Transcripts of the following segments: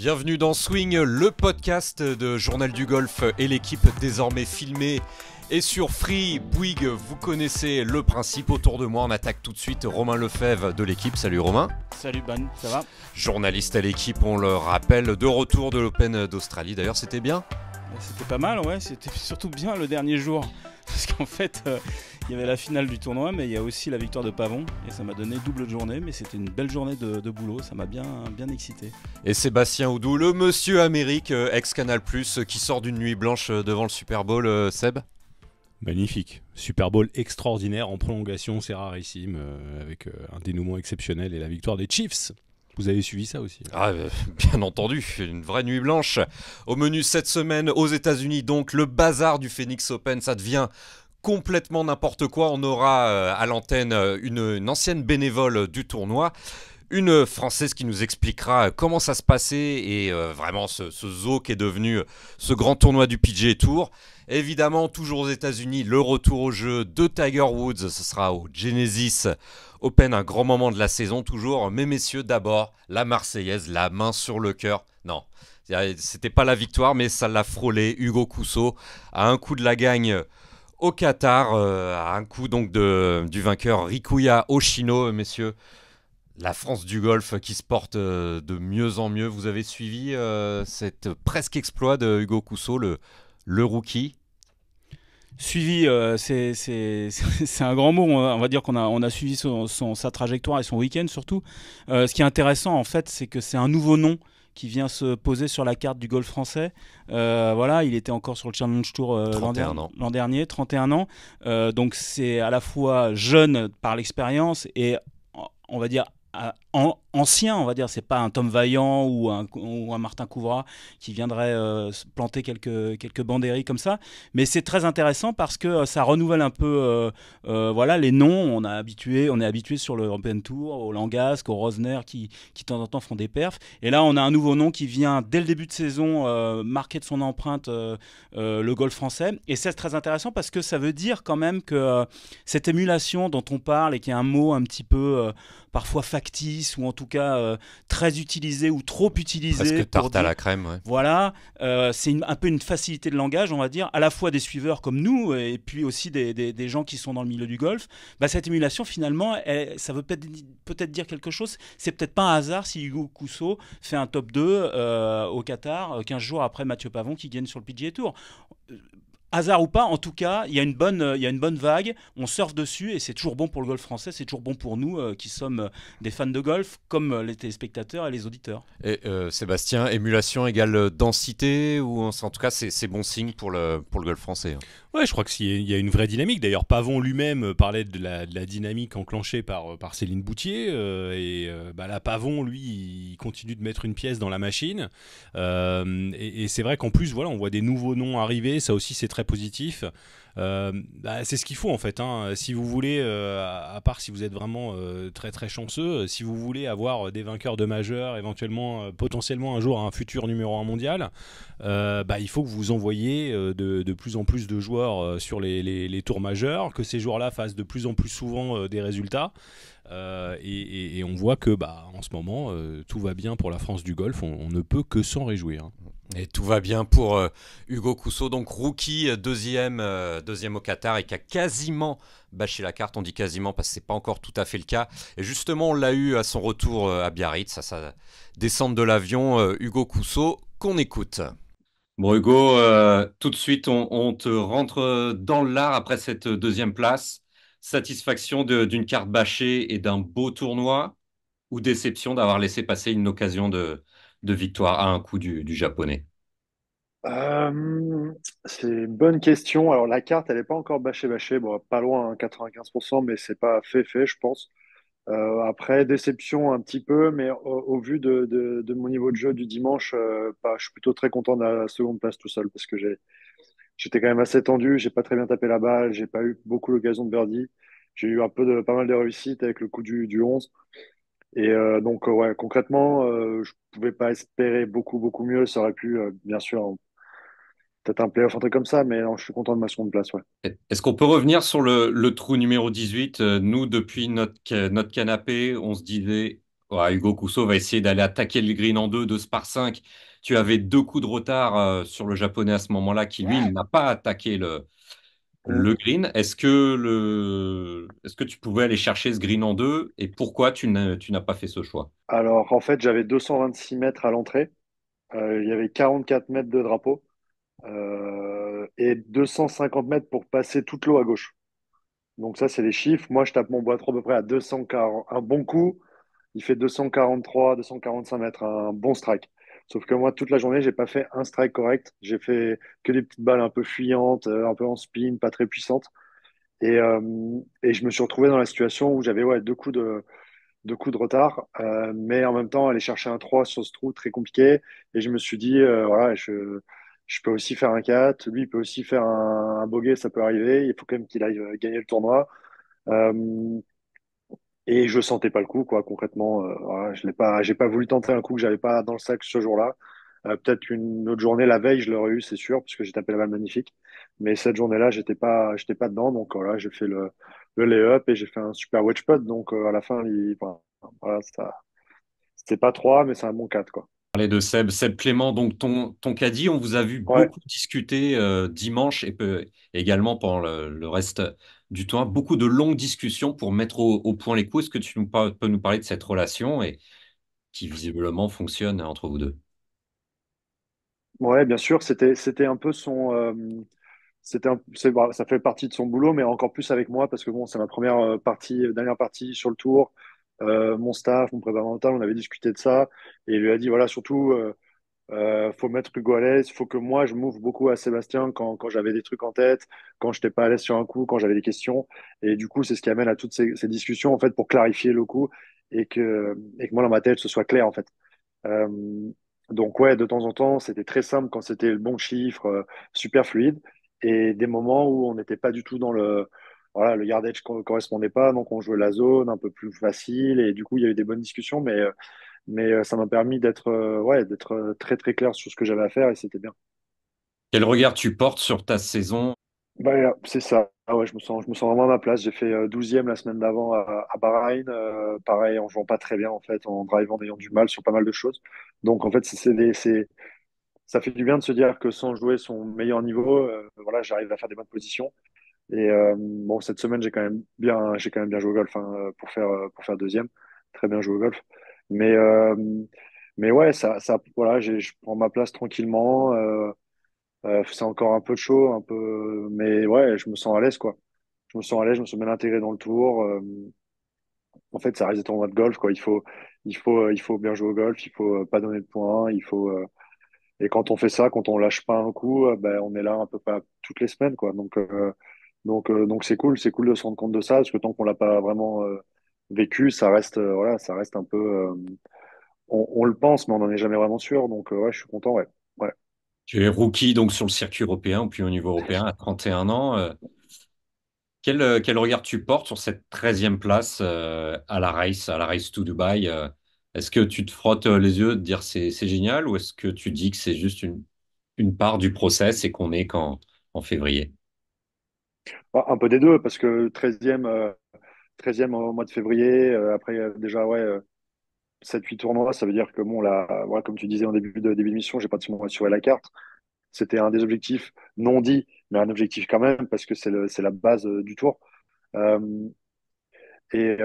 Bienvenue dans Swing, le podcast de Journal du Golf et l'équipe désormais filmée. Et sur Free, Bouygues, vous connaissez le principe autour de moi. On attaque tout de suite Romain Lefebvre de l'équipe. Salut Romain. Salut Ben, ça va Journaliste à l'équipe, on le rappelle, de retour de l'Open d'Australie. D'ailleurs, c'était bien C'était pas mal, ouais. C'était surtout bien le dernier jour. Parce qu'en fait, euh, il y avait la finale du tournoi, mais il y a aussi la victoire de Pavon. Et ça m'a donné double journée, mais c'était une belle journée de, boulot. Ça m'a bien, bien excité. Et Sébastien Oudou, le monsieur Amérique, euh, ex-Canal, euh, qui sort d'une nuit blanche euh, devant le Super Bowl, Seb Magnifique. Super Bowl extraordinaire en prolongation, c'est rarissime, avec un dénouement exceptionnel et la victoire des Chiefs. Vous avez suivi ça aussi ah, Bien entendu, une vraie nuit blanche. Au menu cette semaine aux États-Unis, donc le bazar du Phoenix Open, ça devient complètement n'importe quoi. On aura euh, à l'antenne euh, une, ancienne bénévole du tournoi une Française qui nous expliquera euh, comment ça se passait et vraiment ce, zoo qui est devenu ce grand tournoi du PGA Tour. Évidemment, toujours aux États-Unis, le retour au jeu de Tiger Woods, ce sera au Genesis Open, un grand moment de la saison toujours. Mes messieurs, d'abord, la Marseillaise, la main sur le cœur. Non, c'était pas la victoire, mais ça l'a frôlé. Hugo Cousseau, à un coup de la gagne au Qatar, euh, à un coup donc du vainqueur Rikuya Oshino, messieurs. La France du golf qui se porte euh, de mieux en mieux. Vous avez suivi euh, cette presque exploit de Hugo Cousseau, le, le rookie Suivi, c'est un grand mot. On va dire qu'on a, on a suivi sa trajectoire et son week-end surtout. ce qui est intéressant en fait, c'est que c'est un nouveau nom qui vient se poser sur la carte du golf français. Euh, voilà, il était encore sur le Challenge Tour euh, l'an dernier, dernier, 31 ans. Euh, donc c'est à la fois jeune par l'expérience et on va dire ancien, on va dire. C'est pas un Tom Vaillant ou un, Martin Couvra qui viendrait euh, planter quelques, quelques bandéries comme ça. Mais c'est très intéressant parce que euh, ça renouvelle un peu euh, voilà, les noms. On, a habitué, on est habitué sur le Open Tour, au Langasque, au Rosner qui, qui de temps en temps font des perfs. Et là, on a un nouveau nom qui vient dès le début de saison marquer de son empreinte le golf français. Et c'est très intéressant parce que ça veut dire quand même que cette émulation dont on parle et qui est un mot un petit peu parfois factice ou en tout cas euh, très utilisé ou trop utilisé. Presque tarte à la crème. Ouais. Voilà, euh, c'est un peu une facilité de langage, on va dire, à la fois des suiveurs comme nous et puis aussi des, des, gens qui sont dans le milieu du golf. Bah, cette émulation, finalement, ça veut peut-être peut dire quelque chose. C'est peut-être pas un hasard si Hugo Cousseau fait un top 2 euh, au Qatar 15 jours après Mathieu Pavon qui gagne sur le PGA Tour Hasard ou pas, en tout cas, il y, a une bonne, euh, il y a une bonne vague, on surfe dessus et c'est toujours bon pour le golf français, c'est toujours bon pour nous euh, qui sommes euh, des fans de golf, comme les téléspectateurs et les auditeurs. Et Sébastien, émulation égale densité, ou en tout cas c'est bon signe pour le, pour le golf français hein. Ouais, je crois qu'il y a une vraie dynamique. D'ailleurs, Pavon lui-même euh, parlait de la, dynamique enclenchée par, euh, Céline Boutier. Euh, et bah là, Pavon, lui, il continue de mettre une pièce dans la machine. et, et c'est vrai qu'en plus, voilà, on voit des nouveaux noms arriver. Ça aussi, c'est très positif. Euh, bah, c'est ce qu'il faut en fait. Hein. Si vous voulez, euh, à, part si vous êtes vraiment euh, très très chanceux, si vous voulez avoir des vainqueurs de majeurs, éventuellement, potentiellement un jour un futur numéro 1 mondial, bah, il faut que vous envoyiez de, plus en plus de joueurs sur les, tours majeurs, que ces joueurs-là fassent de plus en plus souvent des résultats. et, on voit que bah, en ce moment, tout va bien pour la France du golf. on ne peut que s'en réjouir. Et tout va bien pour euh, Hugo Cousseau, donc rookie, euh, deuxième, euh, deuxième au Qatar et qui a quasiment bâché la carte. On dit quasiment parce que c'est pas encore tout à fait le cas. Et justement, on l'a eu à son retour à Biarritz, à sa descente de l'avion, Hugo Cousseau, qu'on écoute. Bon, Hugo, tout de suite, on, on te rentre dans l'art après cette deuxième place. Satisfaction d'une carte bâchée et d'un beau tournoi ou déception d'avoir laissé passer une occasion de, de victoire à un coup du, japonais euh, c'est une bonne question. Alors la carte, elle n'est pas encore bâchée bâchée, pas loin, 95%, hein, mais c'est pas fait fait, je pense. Euh, après, déception un petit peu, mais au, vu de, mon niveau de jeu du dimanche, euh, bah, je suis plutôt très content de la seconde place tout seul parce que j'étais quand même assez tendu, j'ai pas très bien tapé la balle, j'ai pas eu beaucoup l'occasion de birdie, j'ai eu un peu de, pas mal de réussite avec le coup du, du 11. Et euh, donc, euh, ouais, concrètement, euh, je pouvais pas espérer beaucoup, beaucoup mieux. Ça aurait pu, bien sûr, peut-être un playoff, un truc comme ça, mais je suis content de ma seconde place. Est-ce qu'on peut revenir sur le, trou numéro 18 Nous, depuis notre, notre canapé, on se disait Hugo Cousseau va essayer d'aller attaquer le green en deux, deux par 5. Tu avais deux coups de retard sur le japonais à ce moment-là, qui lui, il n'a pas attaqué le, le mmh. green. Est-ce que, le... Est que tu pouvais aller chercher ce green en deux et pourquoi tu n'as pas fait ce choix Alors, en fait, j'avais 226 mètres à l'entrée. Euh, il y avait 44 mètres de drapeau euh, et 250 mètres pour passer toute l'eau à gauche. Donc, ça, c'est les chiffres. Moi, je tape mon boîte à peu près à 240. Un bon coup, il fait 243, 245 mètres, un bon strike. Sauf que moi, toute la journée, j'ai pas fait un strike correct. J'ai fait que des petites balles un peu fuyantes, euh, un peu en spin, pas très puissantes. Euh, et, je me suis retrouvé dans la situation où j'avais ouais, deux coups de, coups de retard, euh, mais en même temps, aller chercher un 3 sur ce trou, très compliqué. Et je me suis dit, voilà, je, peux aussi faire un 4, lui, il peut aussi faire un, bogey, ça peut arriver. Il faut quand même qu'il aille gagner le tournoi. Et je sentais pas le coup, quoi, concrètement. Euh, je n'ai pas, j'ai pas voulu tenter un coup que j'avais pas dans le sac ce jour-là. Euh, peut-être une autre journée, la veille, je l'aurais eu, c'est sûr, parce que j'ai tapé la balle magnifique. Mais cette journée-là, j'étais pas, j'étais pas dedans. Donc voilà, j'ai fait le, le lay-up et j'ai fait un super watch putt. Donc euh, à la fin, c'était pas 3, mais c'est un bon 4, quoi. Parler de Seb, Seb Clément, donc ton, ton caddie, on vous a vu beaucoup discuter dimanche et également pendant le, reste du temps, beaucoup de longues discussions pour mettre au, point les coups. Est-ce que tu nous peux nous parler de cette relation et qui visiblement fonctionne entre vous deux Oui, bien sûr, c'était un peu son euh, c'était bah, ça fait partie de son boulot, mais encore plus avec moi parce que bon, c'est ma première euh, partie, euh, dernière partie sur le tour. mon staff, mon préparateur on avait discuté de ça et il lui a dit voilà surtout euh, faut mettre Hugo à l'aise, faut que moi je m'ouvre beaucoup à Sébastien quand, quand j'avais des trucs en tête, quand j'étais pas à l'aise sur un coup, quand j'avais des questions. Et du coup, c'est ce qui amène à toutes ces, ces, discussions en fait pour clarifier le coup et que, et que moi dans ma tête ce soit clair en fait. Euh, donc ouais, de temps en temps, c'était très simple quand c'était le bon chiffre, euh, super fluide, et des moments où on n'était pas du tout dans le voilà, le yardage ne correspondait pas, donc on jouait la zone un peu plus facile, et du coup il y a eu des bonnes discussions, mais euh, mais euh, ça m'a permis d'être euh, ouais, d'être euh, très très clair sur ce que j'avais à faire et c'était bien. Quel regard tu portes sur ta saison bah, C'est ça. Ah ouais, je, me sens, je me sens vraiment à ma place. J'ai fait 12e la semaine d'avant à, Bahreïn. pareil, en jouant pas très bien, en fait, en drivant, en ayant du mal sur pas mal de choses. Donc, en fait, c'est ça fait du bien de se dire que sans jouer son meilleur niveau, voilà, j'arrive à faire des bonnes positions. Et bon, cette semaine, j'ai quand même bien, j'ai quand même bien joué au golf hein, pour faire pour faire deuxième. Très bien joué au golf. Mais, euh, mais ouais, ça, ça, voilà, je prends ma place tranquillement. Euh, euh, c'est encore un peu de chaud, un peu, mais ouais, je me sens à l'aise, quoi. Je me sens à l'aise, je me sens bien intégré dans le tour. Euh. en fait, ça reste des tournois de golf, quoi. Il faut, il faut, euh, il faut bien jouer au golf, il faut euh, pas donner de points, il faut. et quand on fait ça, quand on lâche pas un coup, ben, on est là un peu pas toutes les semaines, quoi. Donc, donc, donc c'est cool, c'est cool de se rendre compte de ça, parce que tant qu'on l'a pas vraiment vécu, ça reste, euh, voilà, ça reste un peu. Euh, on, le pense, mais on n'en est jamais vraiment sûr. Donc, euh, ouais, je suis content, ouais. Tu es rookie donc sur le circuit européen, puis au niveau européen, à 31 ans. Quel, quel, regard tu portes sur cette 13e place à la race, à la race to Dubaï Est-ce que tu te frottes les yeux de dire c'est, c'est génial ou est-ce que tu dis que c'est juste une, une part du process et qu'on est qu'en en février bah, Un peu des deux, parce que 13e, 13e au mois de février. Euh, après, euh, déjà, ouais. 7-8 euh, tournois, ça veut dire que, bon, là, voilà, comme tu disais en début de début mission j'ai pratiquement assuré la carte. C'était un des objectifs non dit, mais un objectif quand même, parce que c'est la base du tour. et,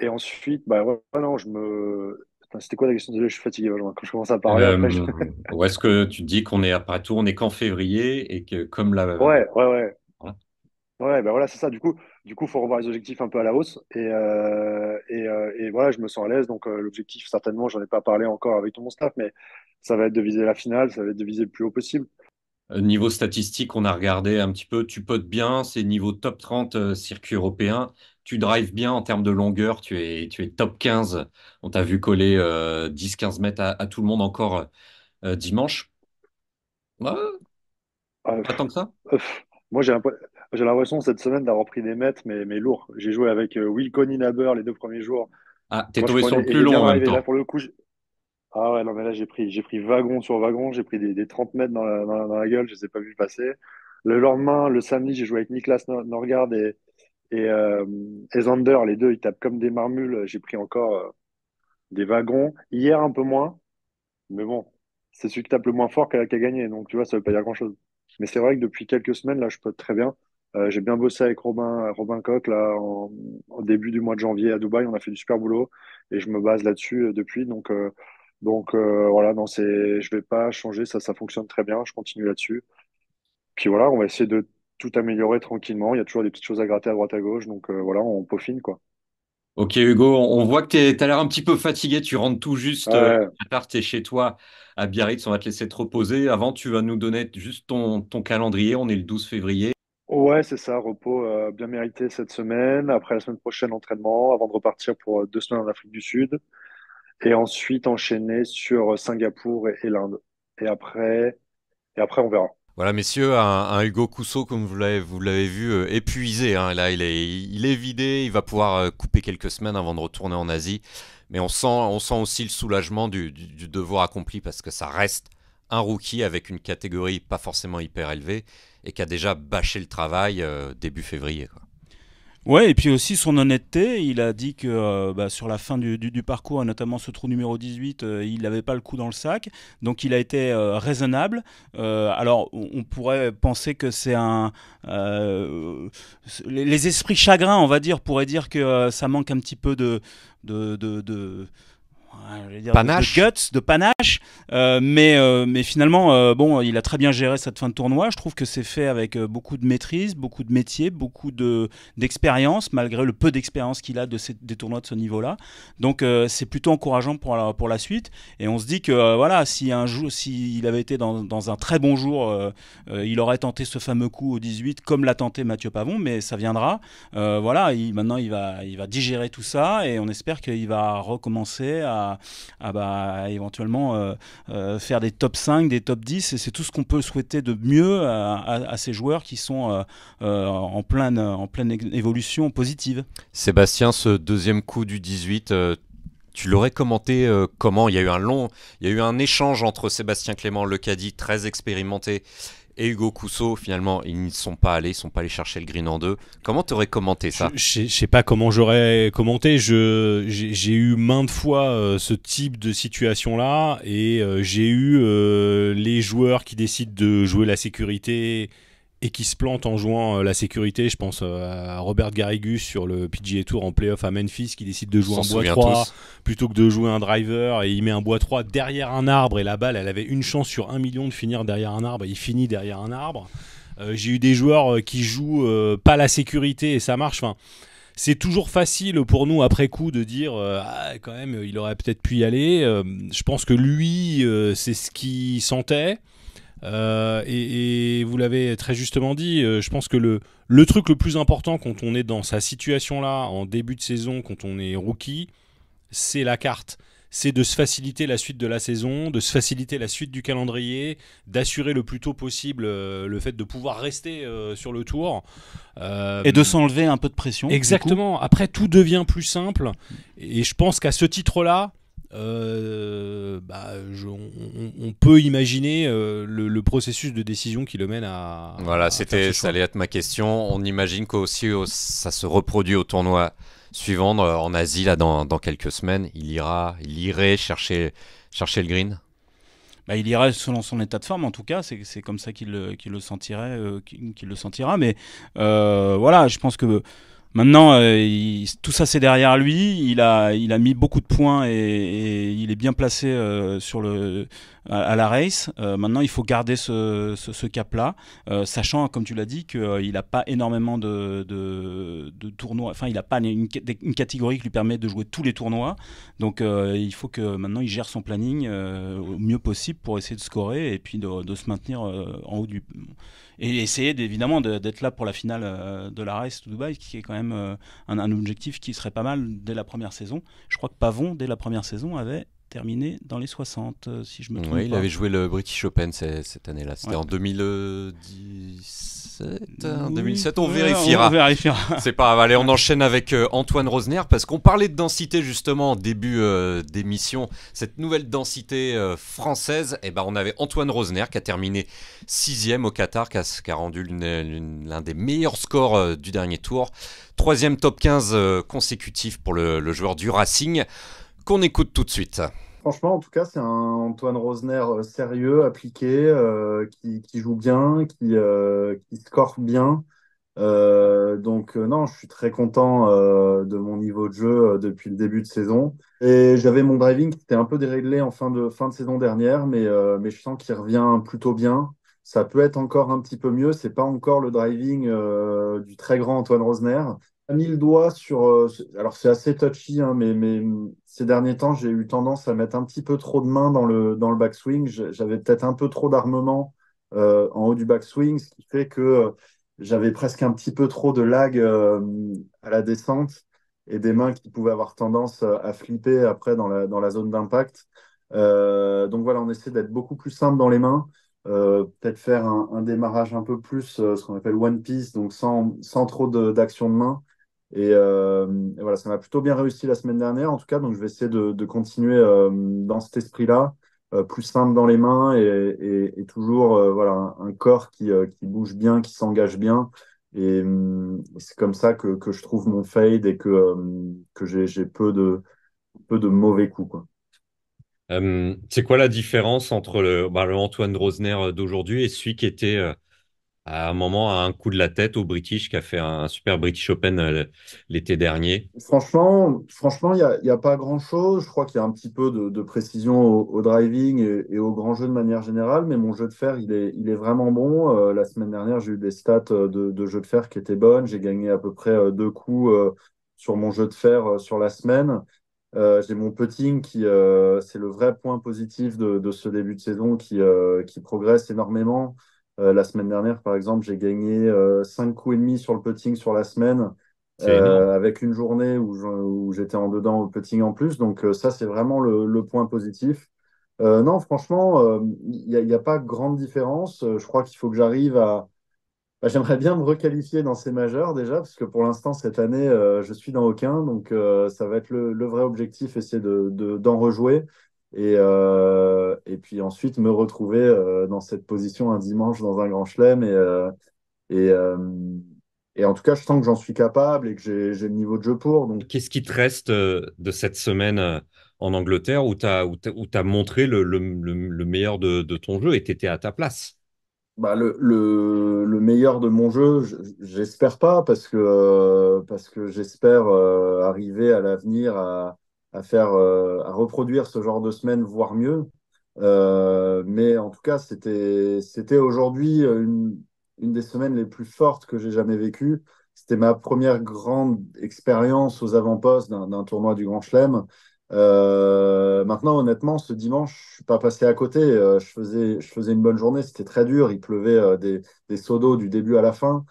et, ensuite, bah, je me. C'était quoi la question je suis fatigué quand je commence à parler. ou est-ce que tu dis qu'on est, après tout, on est qu'en février et que comme la. Ouais, ouais, ouais. Ouais, ben voilà, c'est ça. Du coup, du coup, faut revoir les objectifs un peu à la hausse. Et, euh, euh, et, voilà, je me sens à l'aise. Donc, euh, l'objectif, certainement, j'en ai pas parlé encore avec tout mon staff, mais ça va être de viser la finale, ça va être de viser le plus haut possible. Niveau statistique, on a regardé un petit peu. Tu potes bien, c'est niveau top 30 circuit européen. Tu drives bien en termes de longueur, tu es, tu es top 15. On t'a vu coller 10-15 mètres à, tout le monde encore dimanche. Ouais. Ah, pas tant que ça. moi, j'ai un peu... J'ai l'impression cette semaine d'avoir pris des mètres, mais, mais lourds. J'ai joué avec euh, Wilcon Naber les deux premiers jours. Ah, t'es tombé sur le plus long ah ouais, non, mais là, j'ai pris, j'ai pris wagon sur wagon, j'ai pris des, des, 30 mètres dans la, dans, gueule, je ne les ai pas vu passer. Le lendemain, le samedi, j'ai joué avec Niklas Norgard et, euh, et, Zander, les deux, ils tapent comme des marmules, j'ai pris encore euh, des wagons. Hier, un peu moins, mais bon, c'est celui qui tape le moins fort qui a, qu'à gagné, donc tu vois, ça ne veut pas dire grand-chose. Mais c'est vrai que depuis quelques semaines, là, je peux très bien. Euh, j'ai bien bossé avec Robin, Robin Koch là, en, au début du mois de janvier à Dubaï. On a fait du super boulot et je me base là-dessus euh, depuis. Donc, euh, donc voilà, non, c'est, vais pas changer. Ça, ça fonctionne très bien. Je continue là-dessus. Puis voilà, on va essayer de tout améliorer tranquillement. Il y a toujours des petites choses à gratter à droite à gauche. Donc voilà, on peaufine quoi. Ok Hugo, on voit que tu as l'air un petit peu fatigué, tu rentres tout juste, à euh, es chez toi à Biarritz, on va te laisser te reposer. Avant, tu vas nous donner juste ton, ton calendrier, on est le 12 février. Ouais, c'est ça, repos euh, bien mérité cette semaine. Après la semaine prochaine, entraînement, avant de repartir pour euh, deux semaines en Afrique du Sud. Et ensuite enchaîner sur euh, Singapour et, l'Inde. Et après, et après, on verra. Voilà, messieurs, un, Hugo Cousseau, comme vous l'avez, vous l'avez vu, épuisé. Hein. Là, il est, il est vidé. Il va pouvoir couper quelques semaines avant de retourner en Asie. Mais on sent, on sent aussi le soulagement du- du devoir accompli parce que ça reste un rookie avec une catégorie pas forcément hyper élevée et qui a déjà bâché le travail euh, début février. Quoi. Ouais, et puis aussi son honnêteté, il a dit que euh, bah, sur la fin du, parcours, notamment ce trou numéro 18, euh, il n'avait pas le coup dans le sac, donc il a été raisonnable. alors on pourrait penser que c'est un... les esprits chagrins, on va dire, pourraient dire que ça manque un petit peu de, de ah, de, guts, de panache. Euh, mais, euh, mais finalement, euh, bon, il a très bien géré cette fin de tournoi. Je trouve que c'est fait avec beaucoup de maîtrise, beaucoup de métier, beaucoup d'expérience, malgré le peu d'expérience qu'il a de des tournois de ce niveau-là. Donc c'est plutôt encourageant pour la, pour la suite. Et on se dit que voilà, si un jour, s'il avait été dans, dans, un très bon jour, il aurait tenté ce fameux coup au 18, comme l'a tenté Mathieu Pavon, mais ça viendra. voilà, il, maintenant il va, il va digérer tout ça et on espère qu'il va recommencer à à, bah, éventuellement euh, euh, faire des top 5, des top 10, et c'est tout ce qu'on peut souhaiter de mieux à, ces joueurs qui sont euh, en, pleine, en pleine évolution positive. Sébastien, ce deuxième coup du 18, tu l'aurais commenté comment Il y a eu un long, il y a eu un échange entre Sébastien Clément, le caddie très expérimenté, et Hugo Cousseau, finalement, ils n'y sont pas allés, ils ne sont pas allés chercher le green en deux. Comment tu aurais commenté ça Je ne sais pas comment j'aurais commenté. J'ai eu maintes fois euh, ce type de situation-là et euh, j'ai eu euh, les joueurs qui décident de jouer la sécurité et qui se plante en jouant euh, la sécurité. Je pense euh, à Robert Garrigus sur le PGA Tour en playoff à Memphis qui décide de jouer un bois 3 plutôt que de jouer un driver et il met un bois 3 derrière un arbre et la balle elle avait une chance sur un million de finir derrière un arbre il finit derrière un arbre. Euh, j'ai eu des joueurs qui jouent pas la sécurité et ça marche. Enfin, c'est toujours facile pour nous après coup de dire ah, quand même il aurait peut-être pu y aller. je pense que lui c'est ce qu'il sentait. Euh, et, vous l'avez très justement dit, euh, je pense que le, truc le plus important quand on est dans sa situation-là, en début de saison, quand on est rookie, c'est la carte. C'est de se faciliter la suite de la saison, de se faciliter la suite du calendrier, d'assurer le plus tôt possible euh, le fait de pouvoir rester sur le tour. et de s'enlever un peu de pression. Exactement. Après, tout devient plus simple. Et je pense qu'à ce titre-là, euh, bah, on, peut imaginer euh, le, processus de décision qui le mène à. Voilà, c'était, ça allait être ma question. On imagine qu'aussi aussi euh, ça se reproduit au tournoi suivant en Asie, là, dans, quelques semaines. Il ira, il irait chercher, chercher le green bah, il irait selon son état de forme, en tout cas, c'est, comme ça qu'il, le, sentirait, qu'il, qu'il le sentira. Mais voilà, je pense que Maintenant, euh, tout ça c'est derrière lui. Il a, il a mis beaucoup de points et, il est bien placé euh, sur le, à, la race. Euh, maintenant, il faut garder ce, cap-là, euh, sachant, comme tu l'as dit, qu'il euh, n'a pas énormément de, tournois, enfin, il n'a pas une, catégorie qui lui permet de jouer tous les tournois. Donc, il faut que maintenant, il gère son planning au mieux possible pour essayer de scorer et puis de, se maintenir en haut du... Et essayer évidemment d'être là pour la finale de la race de Dubaï, qui est quand même un objectif qui serait pas mal dès la première saison. Je crois que Pavon, dès la première saison, avait terminé dans les 60, euh, si je me trompe. Oui, il avait joué le British Open cette année-là. C'était en 2017. 2007, hein, on vérifiera. C'est pas grave, Allez, on enchaîne avec euh, Antoine Rosner parce qu'on parlait de densité justement en début euh, d'émission. Cette nouvelle densité française, et eh ben, on avait Antoine Rosner qui a terminé 6 au Qatar, qui a, rendu l'un des meilleurs scores du dernier tour. Troisième top 15 consécutif pour le, le joueur du Racing qu'on écoute tout de suite. Franchement, en tout cas, c'est un Antoine Rosner euh, sérieux, appliqué, euh, qui, joue bien, qui, euh, score bien. donc non, je suis très content de mon niveau de jeu depuis le début de saison. Et j'avais mon driving qui était un peu déréglé en fin de, fin de saison dernière, mais, mais je sens qu'il revient plutôt bien. Ça peut être encore un petit peu mieux. C'est pas encore le driving du très grand Antoine Rosner, mis le doigt sur. Euh, alors, c'est assez touchy, hein, mais, mais mm, ces derniers temps, j'ai eu tendance à mettre un petit peu trop de mains dans le, dans le backswing. J'avais peut-être un peu trop d'armement euh, en haut du backswing, ce qui fait que euh, j'avais presque un petit peu trop de lag mm, à la descente et des mains qui pouvaient avoir tendance à flipper après dans la, dans la zone d'impact. donc voilà, on essaie d'être beaucoup plus simple dans les mains. peut-être faire un, démarrage un peu plus, ce qu'on appelle One Piece, donc sans, sans trop d'action de, main, et, euh, voilà, ça m'a plutôt bien réussi la semaine dernière, en tout cas. Donc, je vais essayer de, de continuer euh, dans cet esprit-là, euh, plus simple dans les mains et, et, et toujours euh, voilà, un, corps qui, euh, qui, bouge bien, qui s'engage bien. Et hum, c'est comme ça que, que, je trouve mon fade et que, hum, que j'ai peu de, peu de mauvais coups. Quoi. Hum, c'est quoi la différence entre le, bah, le Antoine Rosner d'aujourd'hui et celui qui était à un moment à un coup de la tête au British qui a fait un super British Open euh, l'été dernier Franchement, franchement, il n'y a, pas grand-chose. Je crois qu'il y a un petit peu de, précision au, driving et, au grand jeu de manière générale, mais mon jeu de fer, il est, vraiment bon. Euh, la semaine dernière, j'ai eu des stats euh, de, jeu de fer qui étaient bonnes. J'ai gagné à peu près deux coups sur mon jeu de fer sur la semaine. j'ai mon putting qui, c'est le vrai point positif de, de, ce début de saison qui, qui progresse énormément. Euh, la semaine dernière, par exemple, j'ai gagné 5 euh, coups et demi sur le putting sur la semaine, euh, avec une journée où j'étais en dedans au putting en plus. Donc ça, c'est vraiment le, point positif. non, franchement, il n'y a, a, pas grande différence. Je crois qu'il faut que j'arrive à, bah, J'aimerais bien me requalifier dans ces majeurs déjà, parce que pour l'instant, cette année, je suis dans aucun. Donc, ça va être le, vrai objectif, essayer d'en de, d'en rejouer. Et, euh, et puis ensuite me retrouver euh, dans cette position un dimanche dans un grand chelem. Et, euh, et, et, en tout cas, je sens que j'en suis capable et que j'ai, le niveau de jeu pour. Donc... Qu'est-ce qui te reste de cette semaine en Angleterre où tu as, montré le, le, le, meilleur de, de, ton jeu et tu étais à ta place bah le, le, le, meilleur de mon jeu, j'espère pas, parce que, parce que j'espère arriver à l'avenir à, à faire, euh, à reproduire ce genre de semaine, voire mieux. Euh, mais en tout cas, c'était, c'était aujourd'hui euh, une, des semaines les plus fortes que j'ai jamais vécues. C'était ma première grande expérience aux avant-postes d'un tournoi du Grand Chelem. maintenant, honnêtement, ce dimanche, je suis pas passé à côté. je, faisais, je faisais une bonne journée. C'était très dur. Il pleuvait des, des seaux d'eau du début à la fin.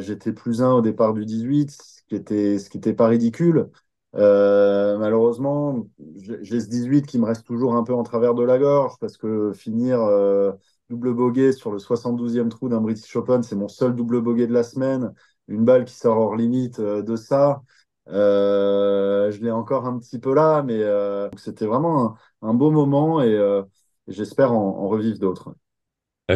J'étais plus un au départ du 18, ce qui était, ce qui pas ridicule. Euh, malheureusement, j'ai ce 18 qui me reste toujours un peu en travers de la gorge parce que finir euh, double bogey sur le 72e trou d'un British Open, c'est mon seul double bogey de la semaine. Une balle qui sort hors limite euh, de ça. je l'ai encore un petit peu là, mais c'était vraiment un, beau moment et j'espère en, revivre d'autres.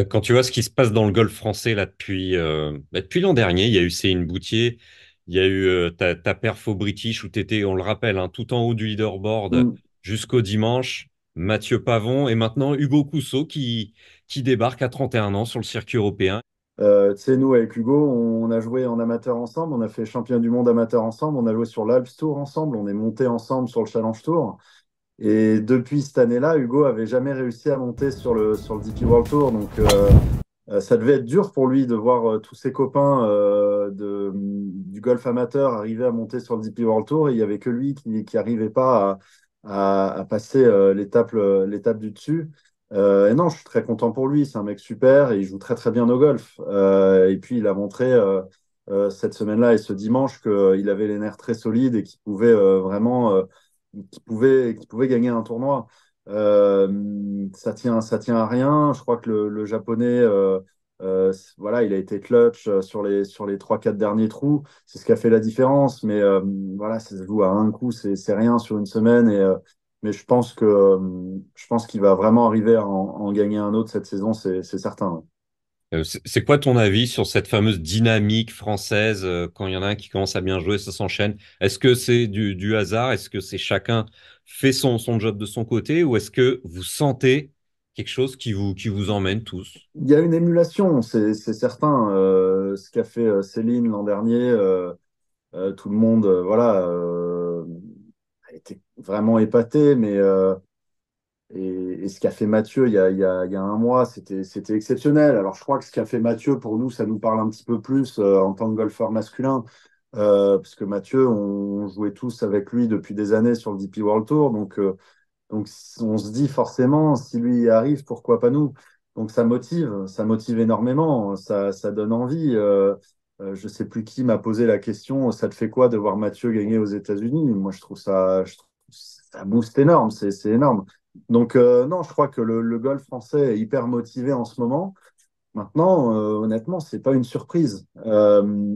Quand tu vois ce qui se passe dans le golf français là depuis, bah, depuis l'an dernier, il y a eu Céline Boutier il y a eu euh, ta, ta perf au British où tu étais, on le rappelle, hein, tout en haut du leaderboard mm. jusqu'au dimanche. Mathieu Pavon et maintenant Hugo Cousseau qui, qui débarque à 31 ans sur le circuit européen. C'est euh, nous, avec Hugo, on a joué en amateur ensemble, on a fait champion du monde amateur ensemble, on a joué sur l'Alps Tour ensemble, on est monté ensemble sur le Challenge Tour. Et depuis cette année-là, Hugo avait jamais réussi à monter sur le, sur le DP World Tour. Donc, euh, euh, ça devait être dur pour lui de voir euh, tous ses copains euh, de, du golf amateur arriver à monter sur le DP World Tour. Et il n'y avait que lui qui n'arrivait pas à, passer l'étape du dessus. et non, je suis très content pour lui. C'est un mec super et il joue très très bien au golf. et puis il a montré cette semaine-là et ce dimanche qu'il avait les nerfs très solides et qu'il pouvait vraiment, qu'il pouvait, pouvait gagner un tournoi. Euh, ça tient, ça tient à rien. Je crois que le, japonais, euh, euh, voilà, il a été clutch sur les sur les trois quatre derniers trous. C'est ce qui a fait la différence. Mais voilà, ça se joue à un coup, c'est rien sur une semaine. Et mais je pense que je pense qu'il va vraiment arriver à en, gagner un autre cette saison, c'est certain. C'est quoi ton avis sur cette fameuse dynamique française quand il y en a un qui commence à bien jouer, ça s'enchaîne Est-ce que c'est du, du, hasard Est-ce que c'est chacun fait son, job de son côté ou est-ce que vous sentez quelque chose qui vous, qui vous emmène tous Il y a une émulation, c'est certain. Euh, ce qu'a fait euh, Céline l'an dernier, euh, tout le monde voilà, a été vraiment épaté, mais. Et, ce qu'a fait Mathieu il y a, il un mois, c'était exceptionnel. Alors je crois que ce qu'a fait Mathieu, pour nous, ça nous parle un petit peu plus en tant que golfeur masculin puisque euh, parce que Mathieu, on, jouait tous avec lui depuis des années sur le DP World Tour, donc, euh, donc on se dit forcément, si lui arrive, pourquoi pas nous Donc ça motive, ça motive énormément, ça, ça donne envie. je euh, je sais plus qui m'a posé la question, ça te fait quoi de voir Mathieu gagner aux États-Unis Moi, je trouve ça, ça booste énorme, c'est énorme. Donc non, je crois que le, le golf français est hyper motivé en ce moment. Maintenant, honnêtement, c'est pas une surprise. Euh,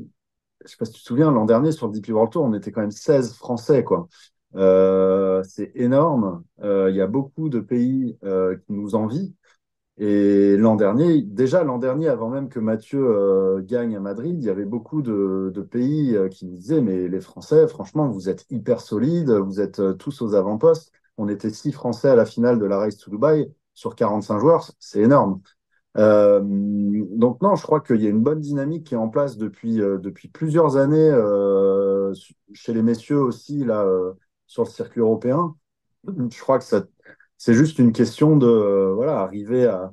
je sais pas si tu te souviens, l'an dernier sur le DP World Tour, on était quand même 16 Français, quoi. Euh, c'est énorme. Euh, il y a beaucoup de pays euh, qui nous envient. Et l'an dernier, déjà l'an dernier, avant même que Mathieu gagne à Madrid, il y avait beaucoup de, pays qui nous disaient Mais les Français, franchement, vous êtes hyper solides, vous êtes tous aux avant-postes. On était six Français à la finale de la Race to Dubaï sur 45 joueurs, c'est énorme. Euh, donc non, je crois qu'il y a une bonne dynamique qui est en place depuis, euh, depuis plusieurs années euh, chez les messieurs aussi là sur le circuit européen. Je crois que c'est juste une question de voilà arriver à,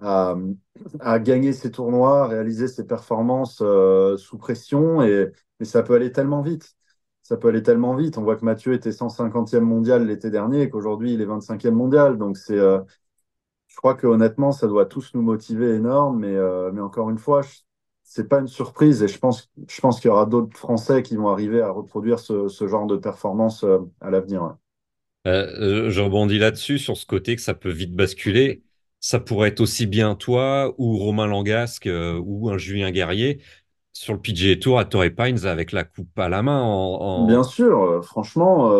à, gagner ses tournois, réaliser ses performances sous pression et, et, ça peut aller tellement vite. Ça peut aller tellement vite. On voit que Mathieu était 150e mondial l'été dernier et qu'aujourd'hui il est 25e mondial. Donc c'est je crois que honnêtement, ça doit tous nous motiver énorme. Mais, euh, mais encore une fois, c'est pas une surprise et je pense, je pense qu'il y aura d'autres Français qui vont arriver à reproduire ce, genre de performance euh, à l'avenir. Euh, je rebondis là-dessus, sur ce côté que ça peut vite basculer. Ça pourrait être aussi bien toi ou Romain Langasque ou un Julien Guerrier sur le PGA Tour à Torrey Pines avec la coupe à la main. Bien sûr, franchement,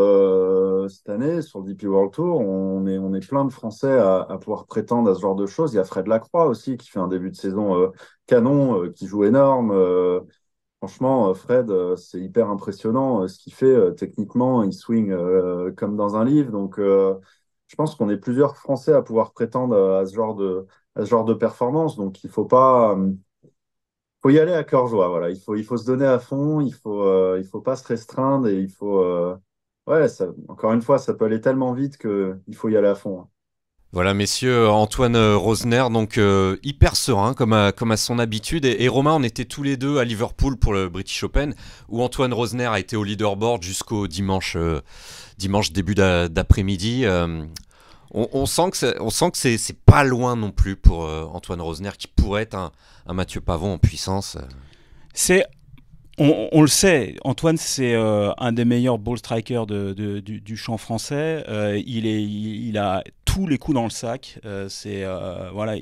euh, cette année sur le DP World Tour. On est, on est plein de Français à, pouvoir prétendre à ce genre de choses. Il y a Fred Lacroix aussi qui fait un début de saison euh, canon, euh, qui joue énorme. Franchement, Fred, c'est hyper impressionnant ce qu'il fait techniquement. Il swing comme dans un livre. Donc, je pense qu'on est plusieurs Français à pouvoir prétendre à ce genre de, ce genre de performance. Donc, il faut pas hum, faut y aller à cœur joie. Voilà, il faut, il faut se donner à fond. Il faut, faut pas se restreindre et il faut, ouais, encore une fois, ça peut aller tellement vite qu'il faut y aller à fond. Hein. Voilà, messieurs, euh, Antoine euh, Rosner, donc euh, hyper serein comme à, comme à son habitude. Et, Romain, on était tous les deux à Liverpool pour le British Open, où Antoine Rosner a été au leaderboard jusqu'au dimanche, dimanche début d'après-midi. on, sent que c'est pas loin non plus pour Antoine Rosner, qui pourrait être un, un Mathieu Pavon en puissance. C'est on, le sait, Antoine, c'est euh, un des meilleurs ball strikers de, du, champ français. Euh, il, est, a tous les coups dans le sac. Euh, c'est voilà,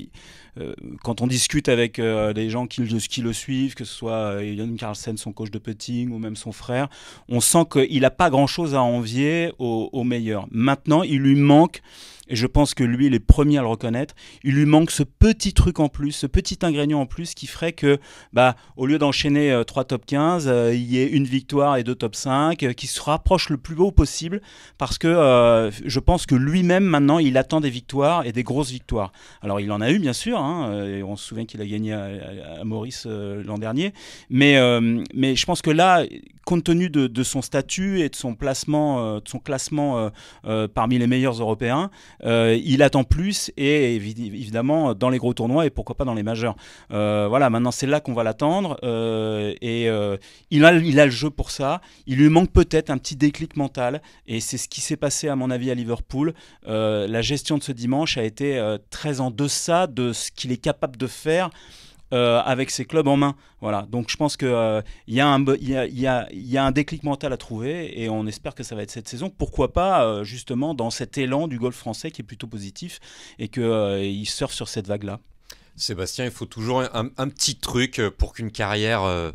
euh, quand on discute avec des euh, gens qui, qui, le suivent, que ce soit Yann euh, Carlsen, son coach de putting, ou même son frère, on sent qu'il n'a pas grand-chose à envier aux au meilleurs. Maintenant, il lui manque et je pense que lui, il est premier à le reconnaître. Il lui manque ce petit truc en plus, ce petit ingrédient en plus qui ferait que, bah, au lieu d'enchaîner 3 top 15, il y ait une victoire et deux top 5, qui se rapproche le plus haut possible, parce que je pense que lui-même, maintenant, il attend des victoires et des grosses victoires. Alors, il en a eu, bien sûr, Hein, euh, et on se souvient qu'il a gagné à, Maurice euh, l'an dernier. Mais, euh, mais je pense que là, compte tenu de, son statut et de son euh, classement euh, euh, parmi les meilleurs européens, il attend plus et évidemment dans les gros tournois et pourquoi pas dans les majeurs. voilà, maintenant c'est là qu'on va l'attendre et il il a le jeu pour ça. Il lui manque peut-être un petit déclic mental et c'est ce qui s'est passé à mon avis à Liverpool. la gestion de ce dimanche a été très en deçà de ce qu'il est capable de faire euh, avec ses clubs en main. Voilà. Donc je pense qu'il euh, y, a, un déclic mental à trouver et on espère que ça va être cette saison. Pourquoi pas euh, justement dans cet élan du golf français qui est plutôt positif et qu'il surfe sur cette vague-là Sébastien, il faut toujours un, petit truc pour qu'une carrière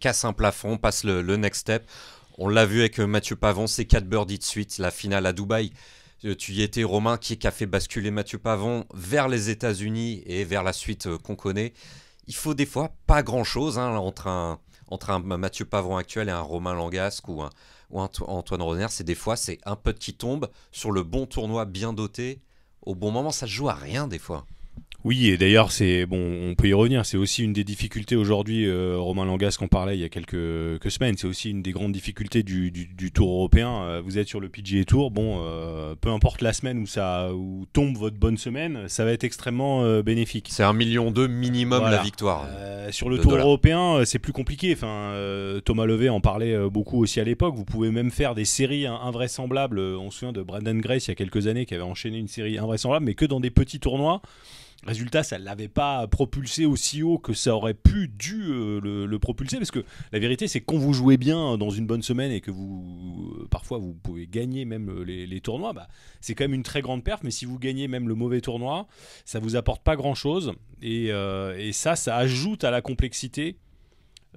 casse un plafond, passe le, next step. On l'a vu avec Mathieu Pavon, ses 4 birdies de suite, la finale à Dubaï. Euh, tu y étais, Romain, qui, a fait basculer Mathieu Pavon vers les États-Unis et vers la suite euh, qu'on connaît. Il faut des fois pas grand-chose hein, entre, un, entre Mathieu Pavon actuel et un Romain Langasque ou un, Antoine Roner. C'est des fois, c'est un pote qui tombe sur le bon tournoi bien doté. Au bon moment, ça ne joue à rien des fois. Oui, et d'ailleurs, c'est bon, on peut y revenir. C'est aussi une des difficultés aujourd'hui. Euh, Romain Langas, qu'on parlait il y a quelques, semaines, c'est aussi une des grandes difficultés du, Tour européen. Euh, vous êtes sur le PGA Tour. Bon, euh, peu importe la semaine où ça où tombe votre bonne semaine, ça va être extrêmement bénéfique. C'est un million deux minimum la victoire. sur le Tour européen, c'est plus compliqué. Thomas Levé en parlait beaucoup aussi à l'époque. Vous pouvez même faire des séries invraisemblables. On se souvient de Brandon Grace il y a quelques années qui avait enchaîné une série invraisemblable, mais que dans des petits tournois. Résultat, ça ne l'avait pas propulsé aussi haut que ça aurait pu, dû euh, le, propulser, parce que la vérité, c'est quand vous jouez bien dans une bonne semaine et que vous, euh, parfois, vous pouvez gagner même euh, les, tournois, bah, c'est quand même une très grande perf, mais si vous gagnez même le mauvais tournoi, ça ne vous apporte pas grand-chose, et, et, ça, ça ajoute à la complexité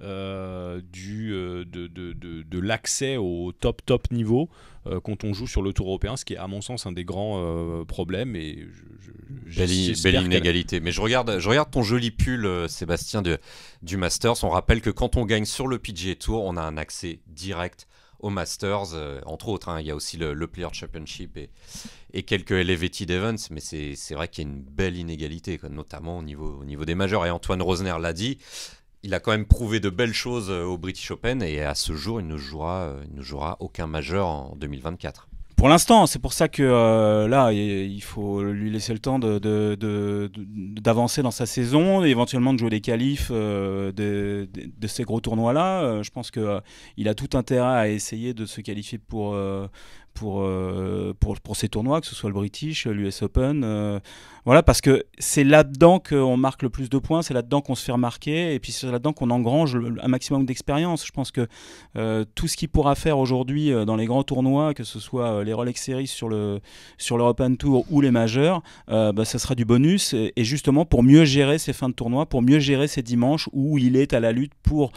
euh, du, euh, de, de, de, l'accès au top top niveau euh, quand on joue sur le tour européen, ce qui est à mon sens un des grands problèmes. Et belle, inégalité. Mais je regarde, je regarde ton joli pull, Sébastien, du, du Masters. On rappelle que quand on gagne sur le PGA Tour, on a un accès direct au Masters, entre autres. Hein. il y a aussi le, Player Championship et, et quelques Elevated Events, mais c'est vrai qu'il y a une belle inégalité, notamment au niveau, au niveau des majeurs. Et Antoine Rosner l'a dit, il a quand même prouvé de belles choses euh, au British Open et à ce jour, il ne jouera, euh, ne jouera aucun majeur en 2024. Pour l'instant, c'est pour ça que euh, là, il faut lui laisser le temps d'avancer de, dans sa saison, et éventuellement de jouer des qualifs de, ces gros tournois-là. je pense qu'il il a tout intérêt à essayer de se qualifier pour pour, euh, pour, pour, ces tournois, que ce soit le British, l'US Open. Euh, voilà, parce que c'est là-dedans qu'on marque le plus de points, c'est là-dedans qu'on se fait remarquer, et puis c'est là-dedans qu'on engrange un maximum d'expérience. Je pense que euh, tout ce qu'il pourra faire aujourd'hui dans les grands tournois, que ce soit les Rolex Series sur le sur l'European Tour ou les majeurs, bah, ça sera du bonus, et, justement pour mieux gérer ses fins de tournoi, pour mieux gérer ces dimanches où il est à la lutte pour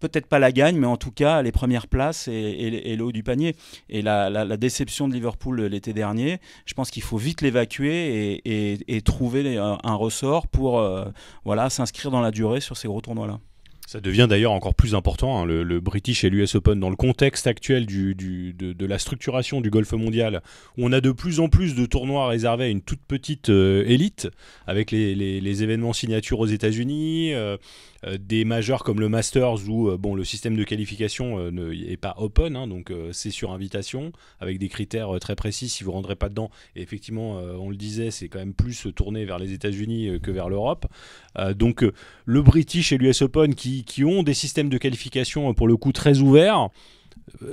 peut-être pas la gagne, mais en tout cas les premières places et, le haut du panier. Et la, déception de Liverpool l'été dernier, je pense qu'il faut vite l'évacuer et, trouver un ressort pour euh, voilà, s'inscrire dans la durée sur ces gros tournois-là. Ça devient d'ailleurs encore plus important, hein, le, British et l'US Open, dans le contexte actuel du, de, la structuration du golf mondial, où on a de plus en plus de tournois réservés à une toute petite euh, élite, avec les, événements signatures aux États-Unis, euh, euh, des majeurs comme le Masters où euh, bon, le système de qualification euh, n'est pas open, hein, donc c'est sur invitation, avec des critères très précis si vous ne rentrez pas dedans. Et effectivement, on le disait, c'est quand même plus tourné vers les États-Unis que vers l'Europe. donc le British et l'US Open qui, qui ont des systèmes de qualification pour le coup très ouverts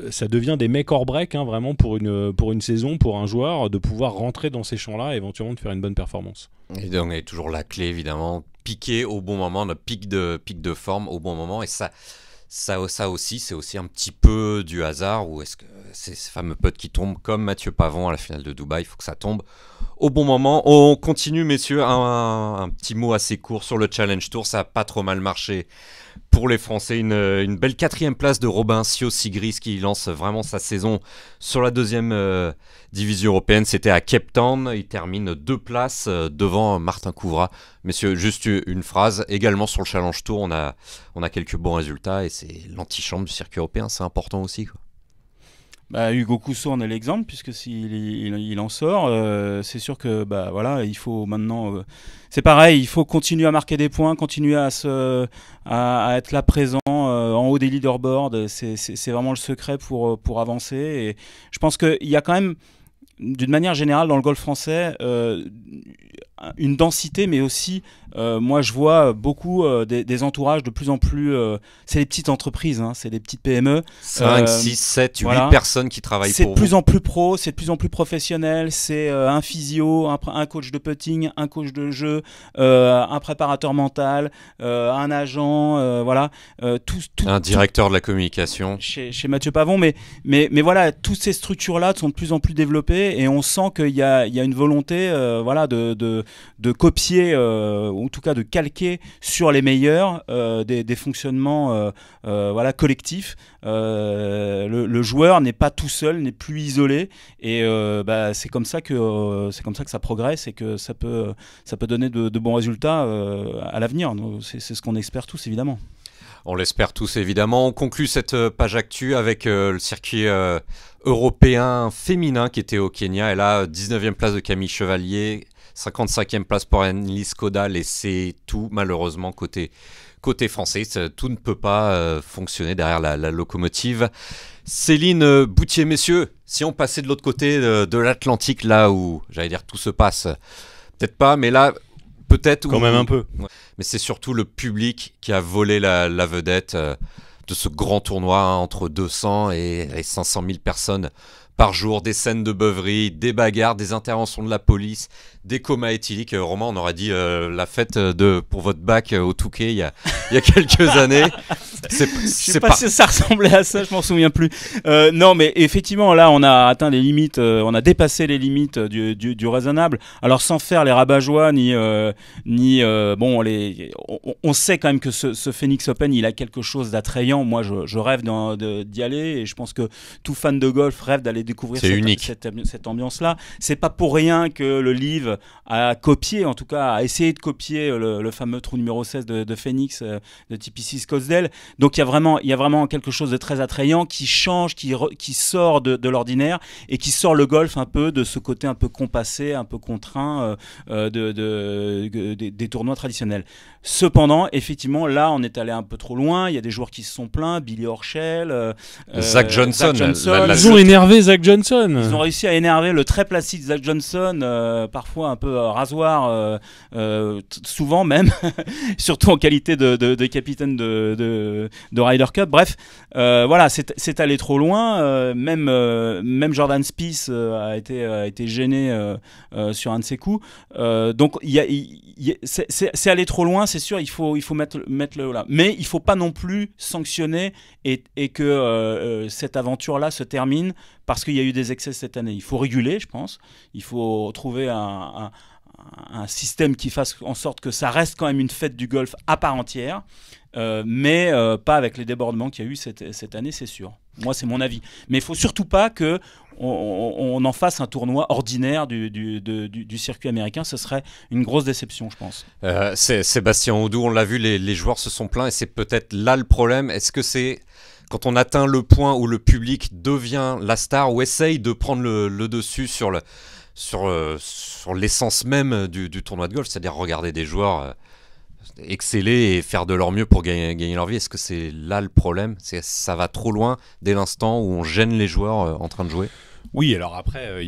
ça devient des mecs hors break hein, vraiment pour une, pour une saison, pour un joueur, de pouvoir rentrer dans ces champs-là et éventuellement de faire une bonne performance. Et donc, il y a toujours la clé évidemment piquer au bon moment, notre pic de, pic de forme au bon moment. Et ça, ça, ça aussi, c'est aussi un petit peu du hasard, ou est-ce que ces, fameux potes qui tombe comme Mathieu Pavon à la finale de Dubaï, il faut que ça tombe, au bon moment. On continue, messieurs. Un, petit mot assez court sur le Challenge Tour. Ça a pas trop mal marché pour les Français. Une, belle quatrième place de Robin Sio Sigris qui lance vraiment sa saison sur la deuxième euh, division européenne. C'était à Cape Town. Il termine deux places euh, devant Martin Couvra. Messieurs, juste une phrase. Également sur le Challenge Tour, on a, on a quelques bons résultats et c'est l'antichambre du circuit européen. C'est important aussi. Quoi bah, Hugo Cousseau en est l'exemple, puisque s'il il, en sort, euh, c'est sûr que bah, voilà, il faut maintenant. Euh, c'est pareil, il faut continuer à marquer des points, continuer à, se, à, être là présent euh, en haut des leaderboards. C'est vraiment le secret pour, pour avancer. Et je pense qu'il y a quand même d'une manière générale, dans le golf français, euh, une densité, mais aussi, euh, moi, je vois beaucoup euh, des, entourages de plus en plus. c'est les petites entreprises, hein, c'est des petites PME. 5, 6, 7, 8 personnes qui travaillent pour. C'est de plus en plus pro, c'est de plus en plus professionnel. C'est un physio, un, coach de putting, un coach de jeu, un préparateur mental, un agent, voilà. Tout, un directeur de la communication. Chez, chez Mathieu Pavon, mais, mais, mais voilà, toutes ces structures-là sont de plus en plus développées et on sent qu'il y, a, une volonté euh, voilà, de, copier, euh, ou en tout cas de calquer sur les meilleurs euh, des, fonctionnements voilà, collectifs. Le, joueur n'est pas tout seul, n'est plus isolé, et bah, c'est comme, ça que c'est comme ça que ça progresse et que ça peut, ça peut donner de, bons résultats à l'avenir. C'est ce qu'on espère tous, évidemment. On l'espère tous, évidemment. On conclut cette page actu avec le circuit européen féminin qui était au Kenya. Et là, 19e place de Camille Chevalier, 55e place pour Annelise Caudal. Et c'est tout, malheureusement, côté, côté français. Tout ne peut pas euh, fonctionner derrière la, locomotive. Céline Boutier, messieurs, si on passait de l'autre côté euh, de, l'Atlantique, là où, j'allais dire, tout se passe, peut-être pas, mais là, peut-être. Quand même un peu. Mais c'est surtout le public qui a volé la, vedette. Euh, de ce grand tournoi hein, entre 200 et, et 500 000 personnes par jour, des scènes de beuverie, des bagarres, des interventions de la police, des comas éthyliques. Euh, Romain, on aurait dit euh, la fête de, pour votre bac euh, au Touquet il y a, il y a quelques années. je ne sais pas, si ça ressemblait à ça, je m'en souviens plus. non, mais effectivement, là, on a atteint les limites, on a dépassé les limites du, du, raisonnable. Alors, sans faire les rabat ni, ni bon, les, on, sait quand même que ce, Phoenix Open, il a quelque chose d'attrayant. Moi, je, je rêve d'y aller et je pense que tout fan de golf rêve d'aller découvrir cette, unique. cette, ambiance-là. C'est pas pour rien que le livre a copié, en tout cas a essayé de copier euh, le, fameux trou numéro 16 de, Phoenix euh, de TPC Scottsdale. Donc il y a vraiment, il y a vraiment quelque chose de très attrayant qui change, qui, qui sort de, l'ordinaire et qui sort le golf un peu de ce côté un peu compassé, un peu contraint euh, de, des tournois traditionnels. Cependant, effectivement, là, on est allé un peu trop loin. Il y a des joueurs qui se sont plaints, Billy Horschel, Zach Johnson, Zach Johnson. La, énervé, Zach Johnson. Ils ont réussi à énerver le très placide Zach Johnson, euh, parfois un peu euh, rasoir, euh, souvent même, surtout en qualité de, capitaine de, de, de, Ryder Cup. Bref, voilà, c'est allé trop loin. même, même Jordan Spieth a, été, a été gêné sur un de ses coups. donc, y a, y c'est allé trop loin, c'est sûr, il faut, il faut mettre, mettre le là. Mais il faut pas non plus sanctionner et, et que cette aventure-là se termine parce qu'il y a eu des excès cette année. Il faut réguler, je pense. Il faut trouver un, système qui fasse en sorte que ça reste quand même une fête du golf à part entière, euh, mais euh, pas avec les débordements qu'il y a eu cette, année, c'est sûr. Moi, c'est mon avis. Mais il faut surtout pas que on, en fasse un tournoi ordinaire du, circuit américain. Ce serait une grosse déception, je pense. Euh, Sébastien oudou on l'a vu, les, les, joueurs se sont plaints et c'est peut-être là le problème. Est-ce que c'est quand on atteint le point où le public devient la star ou essaye de prendre le, dessus sur euh, sur, l'essence même du, tournoi de golf, c'est-à-dire regarder des joueurs euh, exceller et faire de leur mieux pour gagner, leur vie. Est-ce que c'est là le problème C'est ça va trop loin dès l'instant où on gêne les joueurs euh, en train de jouer. Oui, alors après,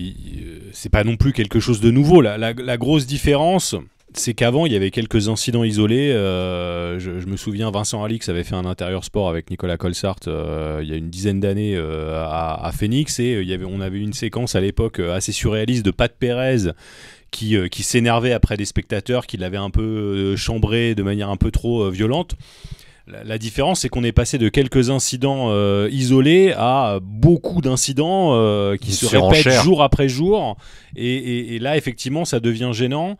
c'est pas non plus quelque chose de nouveau. la grosse différence, c'est qu'avant, il y avait quelques incidents isolés. Euh, je, me souviens, Vincent Alix avait fait un intérieur sport avec Nicolas Colsart euh, il y a une dizaine d'années euh, à, Phoenix. Et il avait, on avait une séquence à l'époque assez surréaliste de Pat Perez qui, s'énervait après des spectateurs, qui l'avaient un peu chambré de manière un peu trop violente. La différence, c'est qu'on est passé de quelques incidents isolés à beaucoup d'incidents qui se répètent jour après jour. et, là, effectivement, ça devient gênant.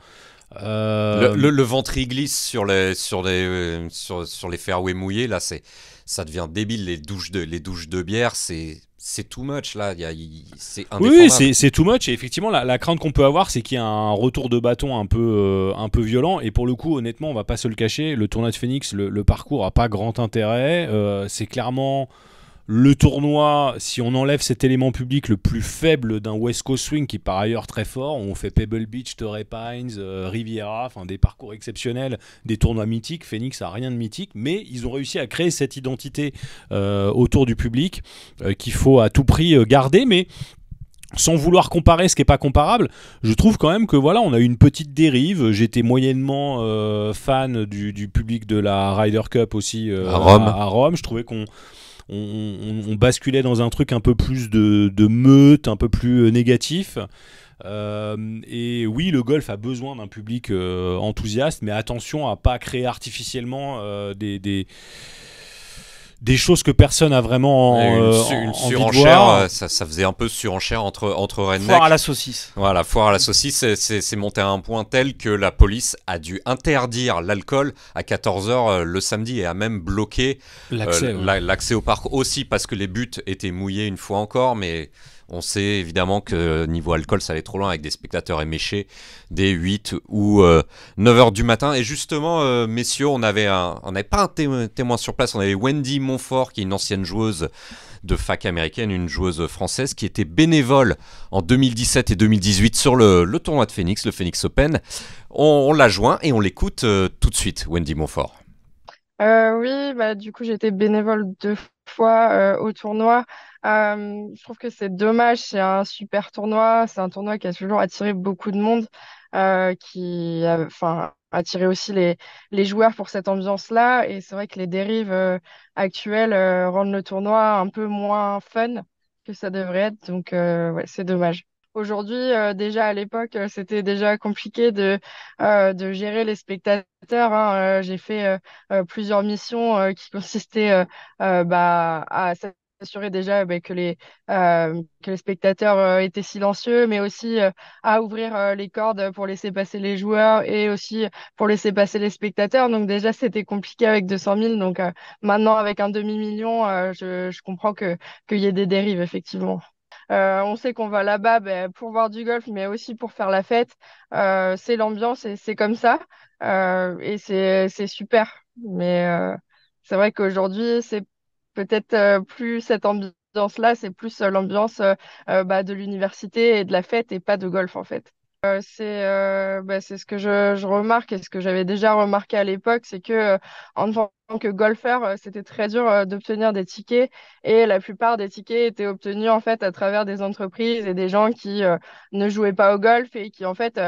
Euh, le, ventre il glisse sur les, sur les, euh, sur, les fairways mouillés, là, c'est, ça devient débile. Les douches de, les douches de bière, c'est, c'est too much là. Y a, c'est oui, c'est, c'est too much. Et effectivement, la, crainte qu'on peut avoir, c'est qu'il y a un retour de bâton un peu, euh, un peu violent. Et pour le coup, honnêtement, on va pas se le cacher. Le tournoi de Phoenix, le, parcours a pas grand intérêt. c'est clairement le tournoi, si on enlève cet élément public le plus faible d'un West Coast Swing, qui est par ailleurs très fort, on fait Pebble Beach, Torrey Pines, euh, Riviera, enfin des parcours exceptionnels, des tournois mythiques, Phoenix a rien de mythique, mais ils ont réussi à créer cette identité euh, autour du public euh, qu'il faut à tout prix garder, mais sans vouloir comparer ce qui n'est pas comparable, je trouve quand même que voilà, on a eu une petite dérive. J'étais moyennement fan du, public de la Ryder Cup aussi Rome. à, Rome. Je trouvais qu'on on, basculait dans un truc un peu plus de, meute, un peu plus euh, négatif. Euh, et oui, le golf a besoin d'un public euh, enthousiaste, mais attention à pas créer artificiellement des, des choses que personne a vraiment en, ça, faisait un peu surenchère entre entre foire à la saucisse voilà foire à la saucisse c'est monté à un point tel que la police a dû interdire l'alcool à 14h euh, le samedi et a même bloqué euh, l'accès au parc aussi parce que les buts étaient mouillés une fois encore mais on sait évidemment que niveau alcool, ça allait trop loin avec des spectateurs éméchés dès 8 ou 9 euh, heures du matin. Et justement, euh, messieurs, on n'avait pas un témoin, sur place. On avait Wendy Montfort, qui est une ancienne joueuse de fac américaine, une joueuse française qui était bénévole en 2017 et 2018 sur le, tournoi de Phoenix, le Phoenix Open. On, la joint et on l'écoute euh, tout de suite, Wendy Montfort. oui, bah, du coup, j'étais bénévole deux fois au tournoi. Euh, je trouve que c'est dommage, c'est un super tournoi, c'est un tournoi qui a toujours attiré beaucoup de monde, euh, qui a enfin, attiré aussi les, les joueurs pour cette ambiance-là. Et c'est vrai que les dérives euh, actuelles rendent le tournoi un peu moins fun que ça devrait être, donc ouais, c'est dommage. Aujourd'hui, déjà à l'époque, c'était déjà compliqué de, de gérer les spectateurs. Hein. J'ai fait plusieurs missions qui consistaient bah, à s'assurer déjà eh ben, que, les, euh, que les spectateurs euh, étaient silencieux, mais aussi euh, à ouvrir les cordes pour laisser passer les joueurs et aussi pour laisser passer les spectateurs. Donc déjà, c'était compliqué avec 200 000. Donc maintenant, avec un demi-million, je, je, comprends qu'il y ait des dérives, effectivement. on sait qu'on va là-bas ben, pour voir du golf, mais aussi pour faire la fête. c'est l'ambiance et c'est comme ça. et c'est super. Mais c'est vrai qu'aujourd'hui, c'est peut-être euh, plus cette ambiance-là, c'est plus euh, l'ambiance euh, bah, de l'université et de la fête et pas de golf en fait. c'est bah, c'est ce que je, je, remarque et ce que j'avais déjà remarqué à l'époque, c'est que en tant que golfeur, c'était très dur d'obtenir des tickets et la plupart des tickets étaient obtenus en fait à travers des entreprises et des gens qui ne jouaient pas au golf et qui en fait,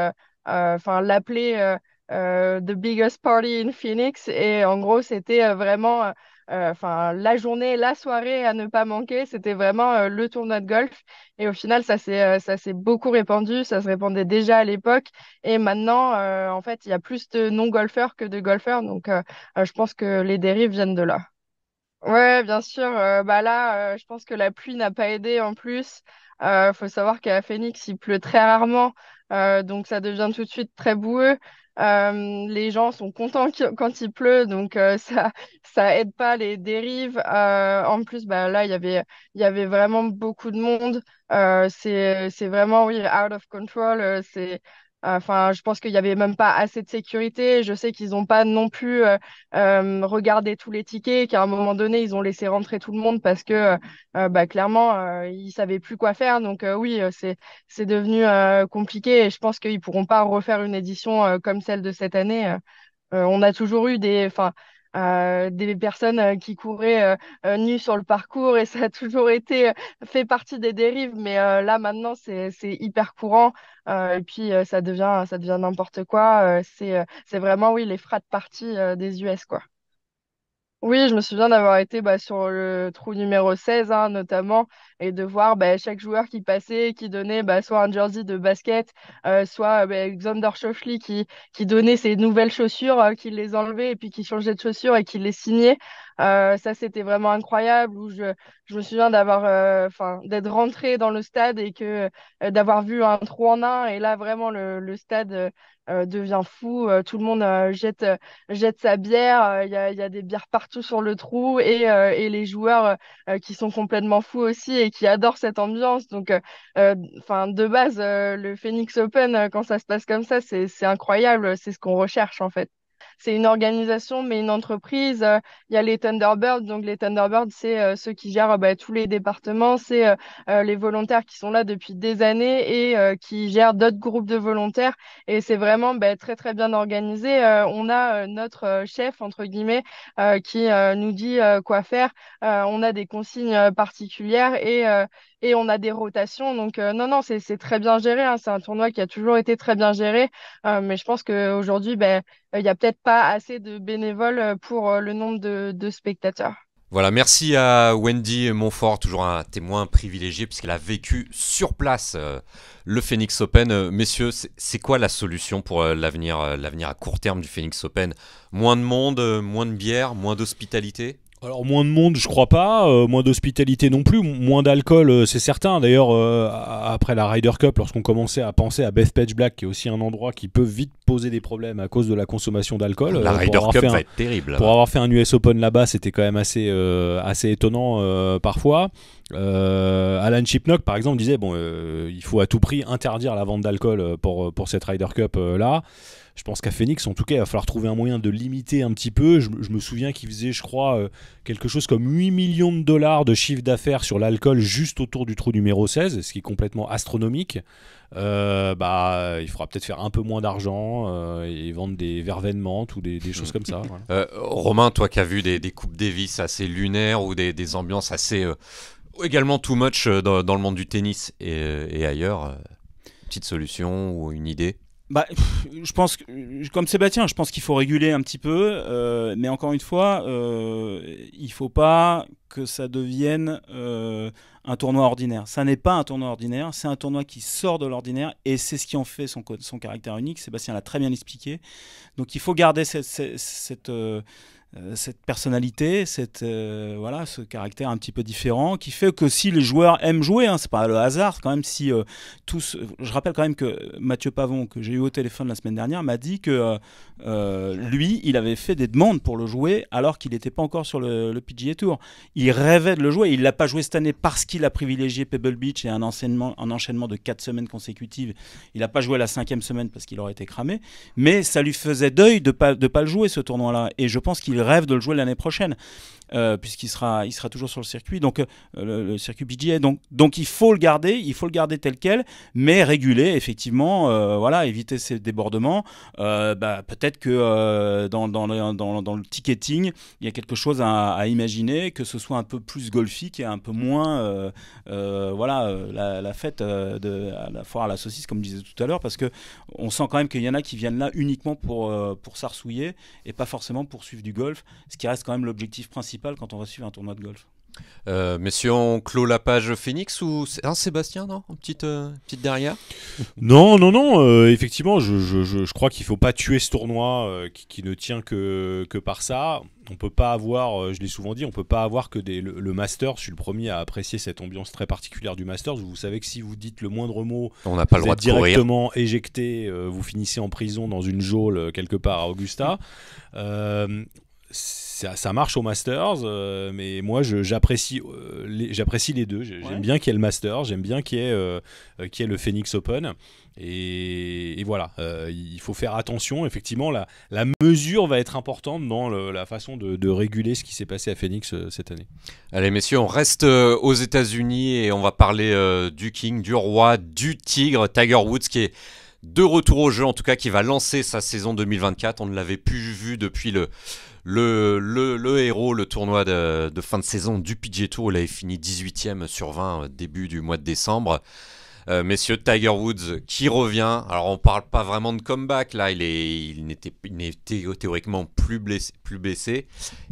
enfin l'appelaient the biggest party in Phoenix et en gros c'était vraiment euh, enfin, la journée, la soirée à ne pas manquer, c'était vraiment euh, le tournoi de golf. Et au final, ça s'est euh, ça s'est beaucoup répandu. Ça se répandait déjà à l'époque. Et maintenant, en fait, il y a plus de non-golfeurs que de golfeurs. Donc, je pense que les dérives viennent de là. Ouais, bien sûr. bah là, je pense que la pluie n'a pas aidé en plus. Il faut savoir qu'à Phoenix, il pleut très rarement, donc ça devient tout de suite très boueux. Euh, les gens sont contents quand il pleut, donc euh, ça ça aide pas les dérives. Euh, en plus, bah, là, il y avait il y avait vraiment beaucoup de monde. c'est c'est vraiment oui out of control. c'est Enfin, je pense qu'il n'y avait même pas assez de sécurité. Je sais qu'ils n'ont pas non plus euh, euh, regardé tous les tickets, qu'à un moment donné, ils ont laissé rentrer tout le monde parce que euh, bah, clairement, ils ne savaient plus quoi faire. Donc oui, c'est, devenu compliqué et je pense qu'ils ne pourront pas refaire une édition comme celle de cette année. on a toujours eu des... Euh, des personnes euh, qui couraient euh, nues sur le parcours et ça a toujours été fait partie des dérives, mais là maintenant c'est hyper courant et puis ça devient ça devient n'importe quoi. c'est vraiment oui les de partie des US quoi. Oui, je me souviens d'avoir été bah, sur le trou numéro 16, hein, notamment, et de voir bah, chaque joueur qui passait, qui donnait bah, soit un jersey de basket, euh, soit euh, Xander qui, donnait ses nouvelles chaussures, hein, qui les enlevait et puis qui changeait de chaussures et qui les signait. Euh, ça, c'était vraiment incroyable. Où je, me souviens d'avoir, enfin, d'être rentré dans le stade et que d'avoir vu un trou en un. Et là, vraiment, le stade euh, devient fou. Euh, tout le monde euh, jette, jette sa bière. Il y a, y, a, des bières partout sur le trou et, et les joueurs qui sont complètement fous aussi et qui adorent cette ambiance. Donc, enfin, de base, le Phoenix Open, quand ça se passe comme ça, c'est incroyable. C'est ce qu'on recherche en fait c'est une organisation, mais une entreprise. Euh, il y a les Thunderbirds. Donc, les Thunderbirds, c'est euh, ceux qui gèrent euh, bah, tous les départements. C'est les volontaires qui sont là depuis des années et qui gèrent d'autres groupes de volontaires. Et c'est vraiment bah, très, très bien organisé. on a notre chef, entre guillemets, qui nous dit quoi faire. on a des consignes particulières et et on a des rotations. Donc, euh, non, non, c'est très bien géré. Hein. C'est un tournoi qui a toujours été très bien géré. Euh, mais je pense qu'aujourd'hui, ben, euh, il n'y a peut-être pas assez de bénévoles pour le nombre de, spectateurs. Voilà, merci à Wendy Montfort, toujours un témoin privilégié puisqu'elle a vécu sur place le Phoenix Open. messieurs, c'est quoi la solution pour l'avenir, l'avenir à court terme du Phoenix Open Moins de monde, moins de bière, moins d'hospitalité alors moins de monde, je crois pas, euh, moins d'hospitalité non plus, moins d'alcool, euh, c'est certain. D'ailleurs, euh, après la Ryder Cup, lorsqu'on commençait à penser à Bethpage Black, qui est aussi un endroit qui peut vite poser des problèmes à cause de la consommation d'alcool. La Ryder Cup va être terrible. Pour avoir fait un US Open là-bas, c'était quand même assez, assez étonnant parfois. Alan Chipnock, par exemple, disait bon, il faut à tout prix interdire la vente d'alcool pour, pour cette Ryder Cup là je pense qu'à Phoenix, en tout cas, il va falloir trouver un moyen de limiter un petit peu. Je, me souviens qu'il faisait je crois, euh, quelque chose comme 8 millions de dollars de chiffre d'affaires sur l'alcool juste autour du trou numéro 16, ce qui est complètement astronomique. Euh, bah, il faudra peut-être faire un peu moins d'argent euh, et vendre des menthe ou des, choses comme ça. Romain, toi qui as vu des, coupes Davis assez lunaires ou des, ambiances assez également too much dans, le monde du tennis et, et ailleurs, petite solution ou une idée bah, je pense que, comme Sébastien, je pense qu'il faut réguler un petit peu, euh, mais encore une fois, euh, il faut pas que ça devienne euh, un tournoi ordinaire. Ça n'est pas un tournoi ordinaire, c'est un tournoi qui sort de l'ordinaire et c'est ce qui en fait son, son caractère unique. Sébastien l'a très bien expliqué. Donc il faut garder cette, cette, euh, euh, cette personnalité, cette, euh, voilà, ce caractère un petit peu différent qui fait que si les joueurs aiment jouer, hein, c'est pas le hasard quand même. Si euh, tous, je rappelle quand même que Mathieu Pavon que j'ai eu au téléphone la semaine dernière m'a dit que lui, il avait fait des demandes pour le jouer alors qu'il n'était pas encore sur le, PGA Tour. Il rêvait de le jouer. Il l'a pas joué cette année parce qu'il a privilégié Pebble Beach et un enchaînement, enchaînement de quatre semaines consécutives. Il n'a pas joué la cinquième semaine parce qu'il aurait été cramé. Mais ça lui faisait deuil de pas de pas le jouer ce tournoi-là. Et je pense qu'il rêve de le jouer l'année prochaine. Euh, puisqu'il sera, il sera toujours sur le circuit, donc euh, le, circuit PGA. Donc, donc il faut le garder, il faut le garder tel quel, mais réguler effectivement, euh, voilà, éviter ces débordements. Bah, peut-être que dans, dans, le, ticketing, il y a quelque chose à, imaginer, que ce soit un peu plus golfique et un peu moins, voilà, la, fête de, à la foire à la saucisse, comme je disais tout à l'heure, parce que on sent quand même qu'il y en a qui viennent là uniquement pour, pour s'arsouiller et pas forcément pour suivre du golf, ce qui reste quand même l'objectif principal quand on va suivre un tournoi de golf. Euh, si on clôt la page Phoenix ou hein, Sébastien, non petite, euh, petite derrière Non, non, non. Euh, effectivement, je, crois qu'il faut pas tuer ce tournoi euh, qui, ne tient que, que par ça. On peut pas avoir, je l'ai souvent dit, on peut pas avoir que des, le, master. Je suis le premier à apprécier cette ambiance très particulière du master. Vous savez que si vous dites le moindre mot, on n'a pas le droit êtes dire directement éjecté. vous finissez en prison dans une geôle quelque part à Augusta. c'est ça, marche au Masters, euh, mais moi j'apprécie euh, J'apprécie les, deux. J'aime bien qu'il y ait le Masters, j'aime bien qu'il y, ait euh, le Phoenix Open. Et, voilà, il faut faire attention. Effectivement, la, la mesure va être importante dans la façon de, de, réguler ce qui s'est passé à Phoenix cette année. Allez, messieurs, on reste aux États-Unis et on va parler du King, du Roi, du Tigre, Tiger Woods qui est de retour au jeu, en tout cas qui va lancer sa saison 2024. On ne l'avait plus vu depuis le, le, héros, le tournoi de, fin de saison du PGA Tour, il avait fini 18ème sur 20 euh, début du mois de décembre. Euh, messieurs Tiger Woods qui revient. Alors on parle pas vraiment de comeback là, il est, il n'était, théoriquement plus blessé, plus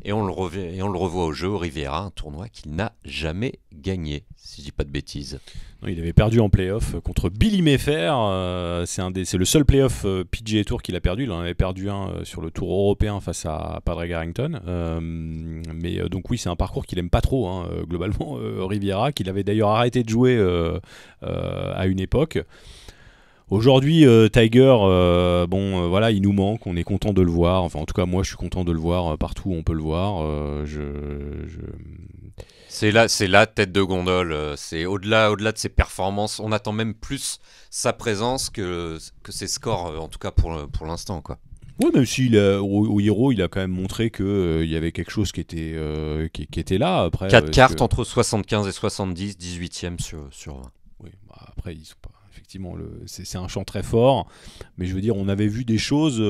et on le on le revoit au jeu au Riviera, un tournoi qu'il n'a jamais gagné, si je dis pas de bêtises. Hein, il avait perdu en playoff euh, contre Billy Mayfair. Euh, c'est le seul playoff euh, PGA Tour qu'il a perdu. Il en avait perdu un sur le Tour européen face à Padre Garrington. mais donc oui, c'est un parcours qu'il aime pas trop hein, globalement. Riviera, qu'il avait d'ailleurs arrêté de jouer à une époque. Aujourd'hui, Tiger, bon, voilà, il nous manque, on est content de le voir. Enfin, en tout cas, moi, je suis content de le voir partout où on peut le voir. je, c'est là, c'est la tête de gondole. Euh, c'est au-delà, au-delà de ses performances, on attend même plus sa présence que, que ses scores, euh, en tout cas pour, euh, pour l'instant, quoi. Ouais, même si au, Hero, il a quand même montré qu'il il y avait quelque chose qui était, qui, était là. Après, 4 cartes entre 75 et 70, 18 e sur, sur Oui, bah, après, ils sont pas. Effectivement, le... c'est un champ très fort. Mais je veux dire, on avait vu des choses.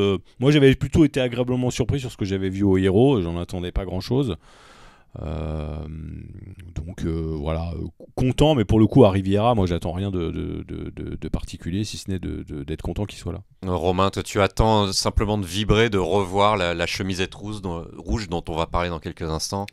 Moi, j'avais plutôt été agréablement surpris sur ce que j'avais vu au Hero. J'en attendais pas grand chose. Euh, donc euh, voilà, content, mais pour le coup à Riviera, moi j'attends rien de, particulier, si ce n'est d'être content qu'il soit là. Romain, toi tu attends simplement de vibrer, de revoir la, chemisette rouge dont on va parler dans quelques instants.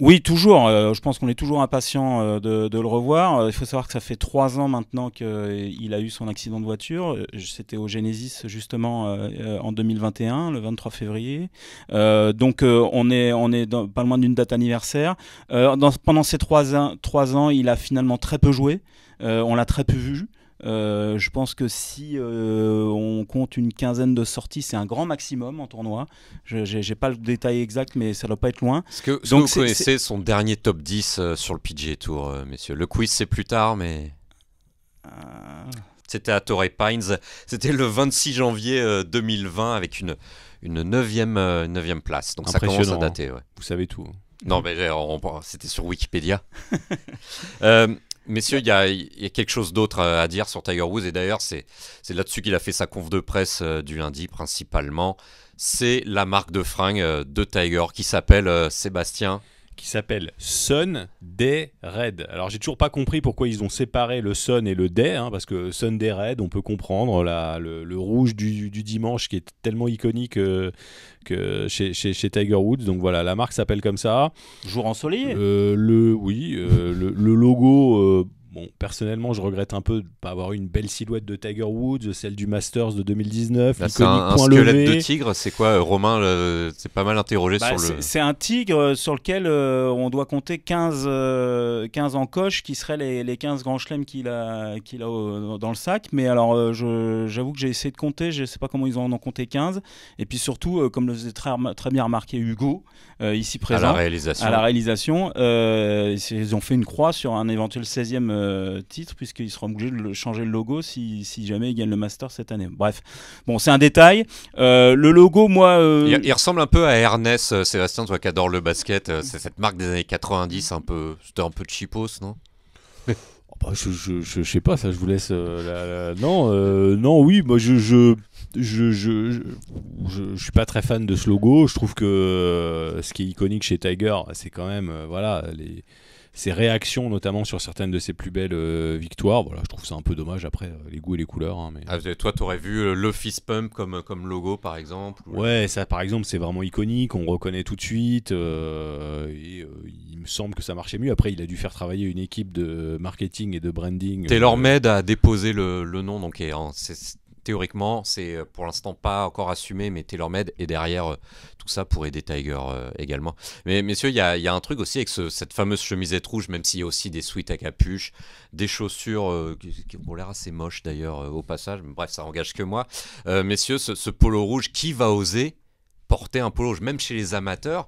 Oui, toujours. Euh, je pense qu'on est toujours impatient euh, de, le revoir. Euh, il faut savoir que ça fait trois ans maintenant qu'il a eu son accident de voiture. C'était au Genesis justement en 2021, le 23 février. donc on est, on est dans, pas loin d'une date anniversaire. pendant ces trois, trois ans, il a finalement très peu joué. on l'a très peu vu. Euh, je pense que si euh, on compte une quinzaine de sorties, c'est un grand maximum en tournoi. Je n'ai pas le détail exact, mais ça ne doit pas être loin. ce que, Donc, vous connaissez son dernier top 10 euh, sur le PGA Tour, messieurs Le quiz, c'est plus tard, mais. C'était à Torrey Pines. C'était le 26 janvier 2020 avec une, une 9e, 9e place. Donc ça commence à hein. dater. Ouais. Vous savez tout. Hein. Non, mais c'était sur Wikipédia. euh, Messieurs, il y, a, y a, quelque chose d'autre à dire sur Tiger Woods, et d'ailleurs, c'est là-dessus qu'il a fait sa conf de presse euh, du lundi principalement. C'est la marque de fringues euh, de Tiger qui s'appelle euh, Sébastien qui s'appelle Sun Day Red. Alors j'ai toujours pas compris pourquoi ils ont séparé le Sun et le Day, hein, parce que Sun Day Red, on peut comprendre la, le, rouge du, dimanche qui est tellement iconique euh, que chez, Tiger Woods. Donc voilà, la marque s'appelle comme ça. Jour ensoleillé. Euh, le oui, euh, le, le, logo euh, Bon, personnellement, je regrette un peu de pas avoir une belle silhouette de Tiger Woods, celle du Masters de 2019. Bah, c'est un, squelette de tigre, c'est quoi euh, Romain C'est pas mal interrogé bah, sur le. C'est un tigre euh, sur lequel euh, on doit compter 15, 15 encoches qui seraient les, les 15 grands chelems qu'il a, qu'il a dans le sac. Mais alors, j'avoue que j'ai essayé de compter, je sais pas comment ils en ont compté 15. Et puis surtout, comme le faisait très, très bien remarqué Hugo, ici présent. À la réalisation. À la réalisation, ils ont fait une croix sur un éventuel 16e euh, titre, puisqu'il seront obligés de changer le logo si, jamais ils gagne le Master cette année. Bref, bon, c'est un détail. Euh, le logo, moi. Euh, il, ressemble un peu à Ernest, Sébastien, toi qui adore le basket. c'est cette marque des années 90, un peu, c'était un peu de chipos non oh, bah, je, je, sais pas, ça je vous laisse. Non, non, oui, moi je je, je, suis pas très fan de ce logo. Je trouve que ce qui est iconique chez Tiger, c'est quand même voilà les, ses réactions, notamment sur certaines de ses plus belles euh, victoires. Voilà, je trouve ça un peu dommage après, euh, les goûts et les couleurs. Hein, mais... Ah, toi, t'aurais vu euh, le fist pump comme, comme logo, par exemple Ouais, ça, par exemple, c'est vraiment iconique, on reconnaît tout de suite. et, il me semble que ça marchait mieux. Après, il a dû faire travailler une équipe de marketing et de branding. Taylor med a déposé le, le nom, donc et, c'est théoriquement, c'est euh, pour l'instant pas encore assumé, mais TaylorMade est derrière euh, tout ça pour aider Tiger euh, également. Mais messieurs, il y a, un truc aussi avec cette fameuse chemisette rouge, même s'il y a aussi des suites à capuche, des chaussures qui, ont l'air assez moches d'ailleurs au passage, mais bref, ça engage que moi. messieurs, ce, polo rouge, qui va oser porter un polo rouge, même chez les amateurs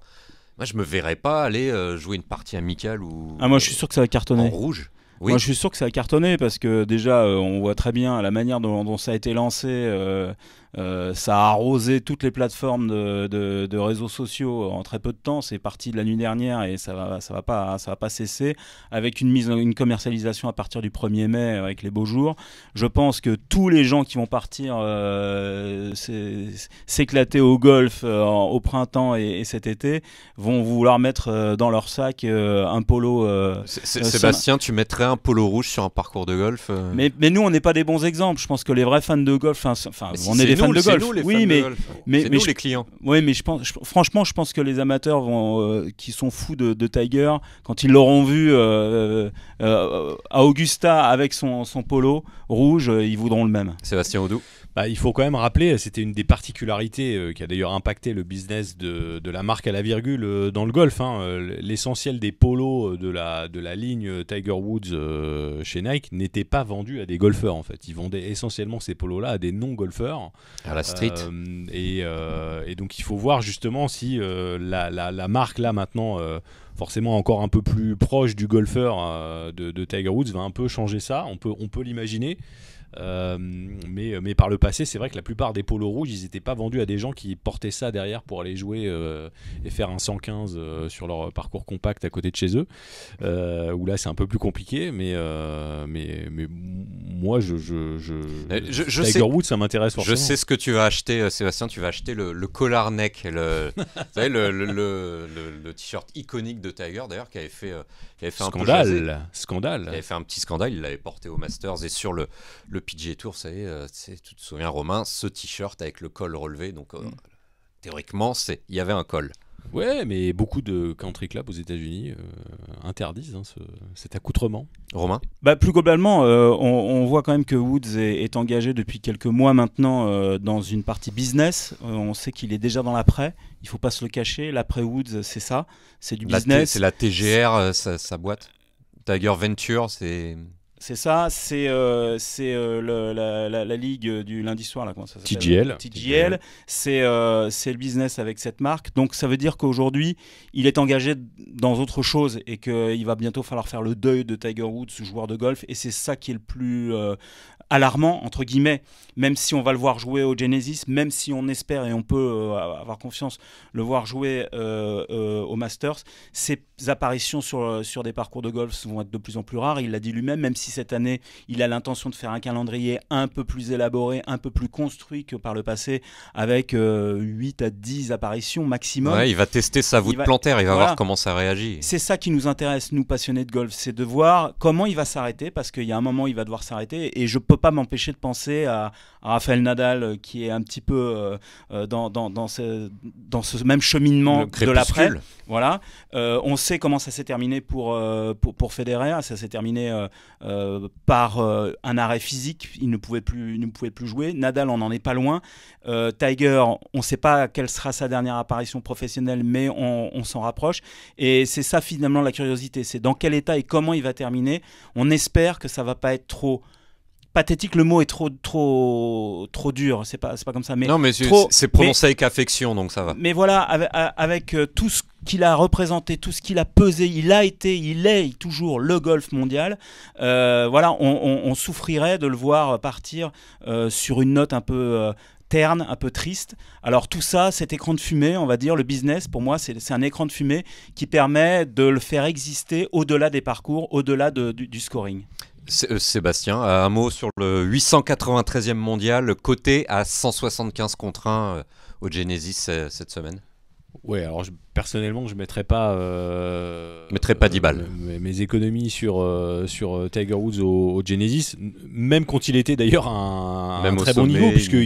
moi, je me verrais pas aller jouer une partie amicale ou. Ah, moi, je suis sûr que ça va cartonner. En rouge. Moi, je suis sûr que ça a cartonné parce que déjà, euh, on voit très bien la manière dont, ça a été lancé. Euh, euh, ça a arrosé toutes les plateformes de, de, de, réseaux sociaux en très peu de temps. C'est parti de la nuit dernière et ça va, ça va pas, ça va pas cesser. Avec une mise, une commercialisation à partir du 1er mai avec les beaux jours. Je pense que tous les gens qui vont partir euh, s'éclater au golf euh, au printemps et, cet été vont vouloir mettre euh, dans leur sac un polo. Sébastien, tu mettrais un polo rouge sur un parcours de golf mais, mais, nous, on n'est pas des bons exemples. Je pense que les vrais fans de golf, enfin, on est, des fans oui, mais, mais, les clients. Oui, mais je pense, franchement, je pense que les amateurs vont, euh, qui sont fous de, Tiger, quand ils l'auront vu euh, euh, à Augusta avec son, son polo rouge, ils voudront le même. Sébastien Audou. Bah, il faut quand même rappeler, c'était une des particularités euh, qui a d'ailleurs impacté le business de, la marque à la virgule euh, dans le golf. Hein. Euh, l'essentiel des polos de la, de la ligne Tiger Woods chez Nike n'était pas vendu à des golfeurs en fait. Ils vendaient essentiellement ces polos-là à des non-golfeurs. À la street. Et, donc il faut voir justement si la, marque là maintenant forcément encore un peu plus proche du golfeur de, Tiger Woods va un peu changer ça, on peut, on peut l'imaginer. Euh, mais, euh, mais par le passé, c'est vrai que la plupart des polos rouges, ils n'étaient pas vendus à des gens qui portaient ça derrière pour aller jouer euh, et faire un 115 sur leur parcours compact à côté de chez eux. où là, c'est un peu plus compliqué, mais, mais, mais moi, je. je, je, je, Tiger ça m'intéresse Je sais ce que tu vas acheter, Sébastien. Tu vas acheter le, collar neck, le, le, le, le t-shirt iconique de Tiger, d'ailleurs, qui avait fait il avait fait scandale, un scandale. Il avait fait un petit scandale, il l'avait porté au Masters et sur le, le PGA Tour, ça est, euh, tu te souviens Romain, ce t-shirt avec le col relevé, donc euh, mm. théoriquement, c'est il y avait un col. Ouais, mais beaucoup de country clubs aux États-Unis euh, interdisent hein, cet accoutrement. Romain bah, Plus globalement, euh, on, voit quand même que Woods est, engagé depuis quelques mois maintenant euh, dans une partie business. on sait qu'il est déjà dans l'après. Il faut pas se le cacher. L'après Woods, c'est ça. C'est du business. C'est la TGR, sa, sa boîte. Tiger Venture, c'est c'est ça, c'est euh, c'est euh, la, ligue du lundi soir là, TGL. TGL, c'est euh, c'est le business avec cette marque. Donc ça veut dire qu'aujourd'hui, il est engagé dans autre chose et qu'il va bientôt falloir faire le deuil de Tiger Woods, joueur de golf. Et c'est ça qui est le plus, alarmant, entre guillemets, même si on va le voir jouer au Genesis, même si on espère et on peut euh, avoir confiance le voir jouer euh, euh, au Masters, ses apparitions sur, sur des parcours de golf vont être de plus en plus rares. Il l'a dit lui-même, même si cette année, il a l'intention de faire un calendrier un peu plus élaboré, un peu plus construit que par le passé, avec 8 à 10 apparitions maximum. il va tester sa voûte plantaire, il va voir comment ça réagit. C'est ça qui nous intéresse, nous passionnés de golf, c'est de voir comment il va s'arrêter, parce qu'il y a un moment, il va devoir s'arrêter, et je pas m'empêcher de penser à, Raphaël Rafael Nadal euh, qui est un petit peu euh, euh, dans, dans, ce, même cheminement de l'après. Voilà. on sait comment ça s'est terminé pour, pour, Federer. Ça s'est terminé par un arrêt physique. Il ne pouvait plus, ne pouvait plus jouer. Nadal, on n'en est pas loin. Tiger, on ne sait pas quelle sera sa dernière apparition professionnelle, mais on, on s'en rapproche. Et c'est ça finalement la curiosité. C'est dans quel état et comment il va terminer. On espère que ça va pas être trop pathétique, le mot est trop, trop, trop dur, c'est pas, pas comme ça. Mais non, mais c'est prononcé avec affection, donc ça va. Mais voilà, avec, euh, tout ce qu'il a représenté, tout ce qu'il a pesé, il a été, il est toujours le golf mondial. Euh, voilà, on, souffrirait de le voir partir euh, sur une note un peu. terne, un peu triste. Alors tout ça, cet écran de fumée, on va dire, le business, pour moi, c'est un écran de fumée qui permet de le faire exister au-delà des parcours, au-delà du, scoring. Euh, Sébastien, euh, un mot sur le 893e mondial, coté à 175 contre 1 euh, au Genesis cette semaine Ouais, alors personnellement, je ne mettrais pas, euh, mettrais pas 10 balles. Euh, mes, économies sur, euh, sur euh, Tiger Woods au, Genesis, même quand il était d'ailleurs un, un très bon niveau, puisque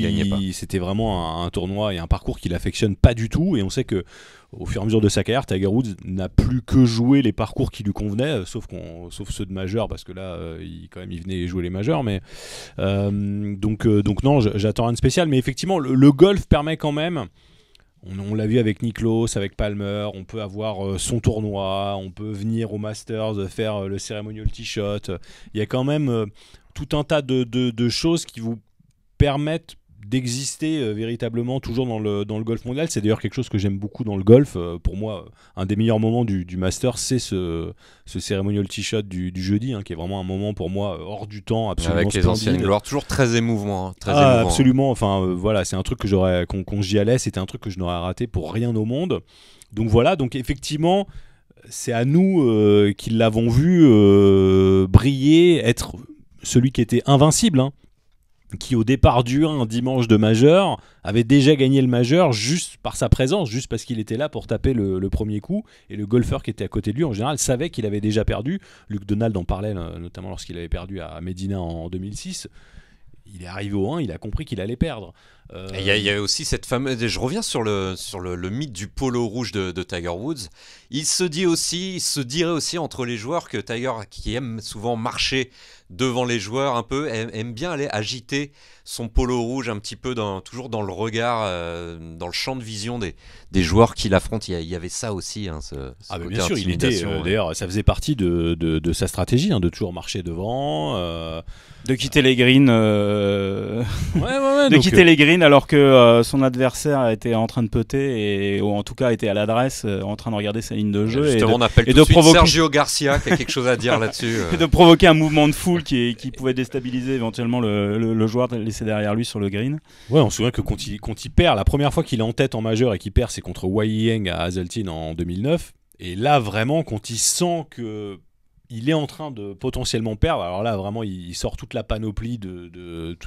c'était vraiment un, tournoi et un parcours qu'il affectionne pas du tout. Et on sait que au fur et à mesure de sa carrière, Tiger Woods n'a plus que joué les parcours qui lui convenaient, sauf, qu'on sauf ceux de majeur, parce que là, il, quand même, il venait jouer les majeurs. Mais, donc, donc non, j'attends rien de spécial. Mais effectivement, le golf permet quand même on, l'a vu avec Niklos, avec Palmer, on peut avoir euh, son tournoi, on peut venir au Masters faire euh, le cérémonial t shot. Il y a quand même euh, tout un tas de choses qui vous permettent d'exister euh, véritablement toujours dans le, dans le golf mondial. C'est d'ailleurs quelque chose que j'aime beaucoup dans le golf. Euh, pour moi, un des meilleurs moments du, master, c'est ce, ce cérémonial t-shirt du, jeudi, hein, qui est vraiment un moment pour moi euh, hors du temps, absolument Avec les anciennes gloires, toujours très émouvant. Hein, ah, absolument. Enfin, voilà, c'est un truc que j'aurais, qu'on, qu j'y c'était un truc que je n'aurais raté pour rien au monde. Donc voilà, donc effectivement, c'est à nous qui l'avons vu briller, être celui qui était invincible. Hein qui au départ du 1 dimanche de majeur avait déjà gagné le majeur juste par sa présence, juste parce qu'il était là pour taper le, premier coup. Et le golfeur qui était à côté de lui, en général, savait qu'il avait déjà perdu. Luc Donald en parlait euh, notamment lorsqu'il avait perdu à Medina en 2006 il est arrivé au 1, il a compris qu'il allait perdre. il y, a aussi cette fameuse. Je reviens sur le, sur le, mythe du polo rouge de, Tiger Woods. Il se dit aussi, se dirait aussi entre les joueurs que Tiger, qui aime souvent marcher devant les joueurs un peu, aime bien aller agiter son polo rouge un petit peu toujours dans le regard, euh, dans le champ de vision des, joueurs qui l'affrontent. Il, y avait ça aussi. Hein, ah, bien sûr, euh, D'ailleurs, ça faisait partie de, sa stratégie, hein, de toujours marcher devant, euh. de quitter les greens, de quitter les greens alors que son adversaire était en train de poter. ou en tout cas était à l'adresse, en train de regarder sa ligne de jeu. et de, provoquer... Sergio Garcia quelque chose à dire là-dessus. de provoquer un mouvement de foule qui, pouvait déstabiliser éventuellement le, joueur derrière lui sur le green. Ouais, on se souvient que quand il, il perd, la première fois qu'il est en tête en majeur et qu'il perd, c'est contre Wai yang à Hazeltine en 2009. Et là, vraiment, quand il sent que il est en train de potentiellement perdre, alors là, vraiment, il, sort toute la panoplie de,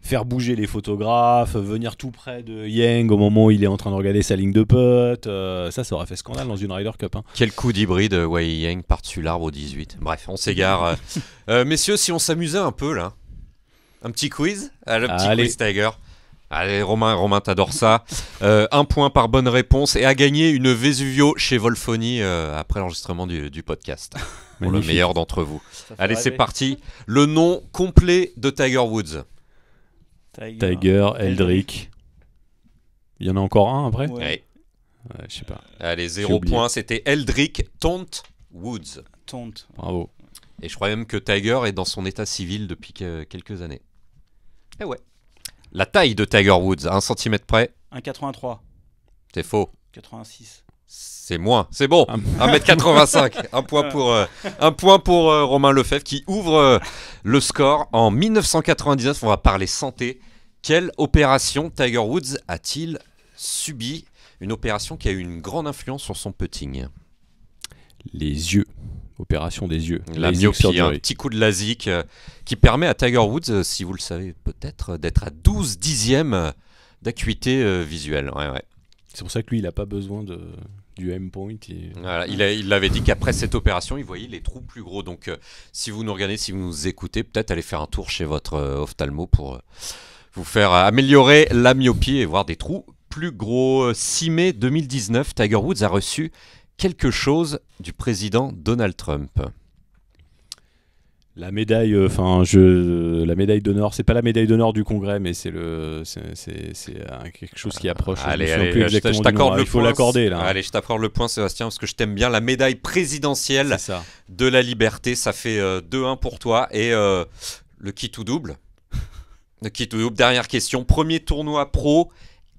faire bouger les photographes, venir tout près de Yang au moment où il est en train de regarder sa ligne de pote. Euh, ça, ça aurait fait scandale dans une Ryder Cup. Hein. Quel coup d'hybride, euh, Wei Yang par-dessus l'arbre au 18. Bref, on s'égare. Euh, messieurs, si on s'amusait un peu là. Un petit quiz petit Allez. quiz Tiger. Allez Romain, Romain t'adores ça. Euh, un point par bonne réponse et à gagner une Vesuvio chez Volfoni euh, après l'enregistrement du, podcast. Pour le meilleur d'entre vous. Allez c'est parti. Le nom complet de Tiger Woods. Tiger, Eldrick. Il y en a encore un après ouais. ouais. je sais pas. Allez, zéro point, c'était Eldrick Tont Woods. Tont. Bravo. Et je crois même que Tiger est dans son état civil depuis quelques années. Eh ouais. La taille de Tiger Woods, à 1 cm près. 1,83. C'est faux. 86. C'est moins, c'est bon. 1,85 m euh, un point pour, un point pour Romain Lefebvre qui ouvre euh, le score. En 1999, on va parler santé. Quelle opération Tiger Woods a-t-il subi Une opération qui a eu une grande influence sur son putting. Les yeux opération des yeux. La myopie, un petit coup de LASIK euh, qui permet à Tiger Woods, euh, si vous le savez peut-être, euh, d'être à 12 dixièmes d'acuité visuelle. C'est pour ça que lui, il n'a pas besoin de, du M-Point. il, il, avait dit qu'après cette opération, il voyait les trous plus gros. Donc, si vous nous regardez, si vous nous écoutez, peut-être allez faire un tour chez votre ophtalmo pour vous faire améliorer la myopie et voir des trous plus gros. 6 mai 2019, Tiger Woods a reçu quelque chose du président Donald Trump. La médaille, euh, enfin, ce la médaille d'honneur, c'est pas la médaille d'honneur du Congrès, mais c'est le, c'est quelque chose qui approche. Allez, je t'accorde hein, le Il faut l'accorder là. Hein. Allez, je t'accorde le point, Sébastien, parce que je t'aime bien. La médaille présidentielle de la liberté, ça fait 2-1 euh, pour toi et euh, le kit ou double. le kit ou double. Dernière question. Premier tournoi pro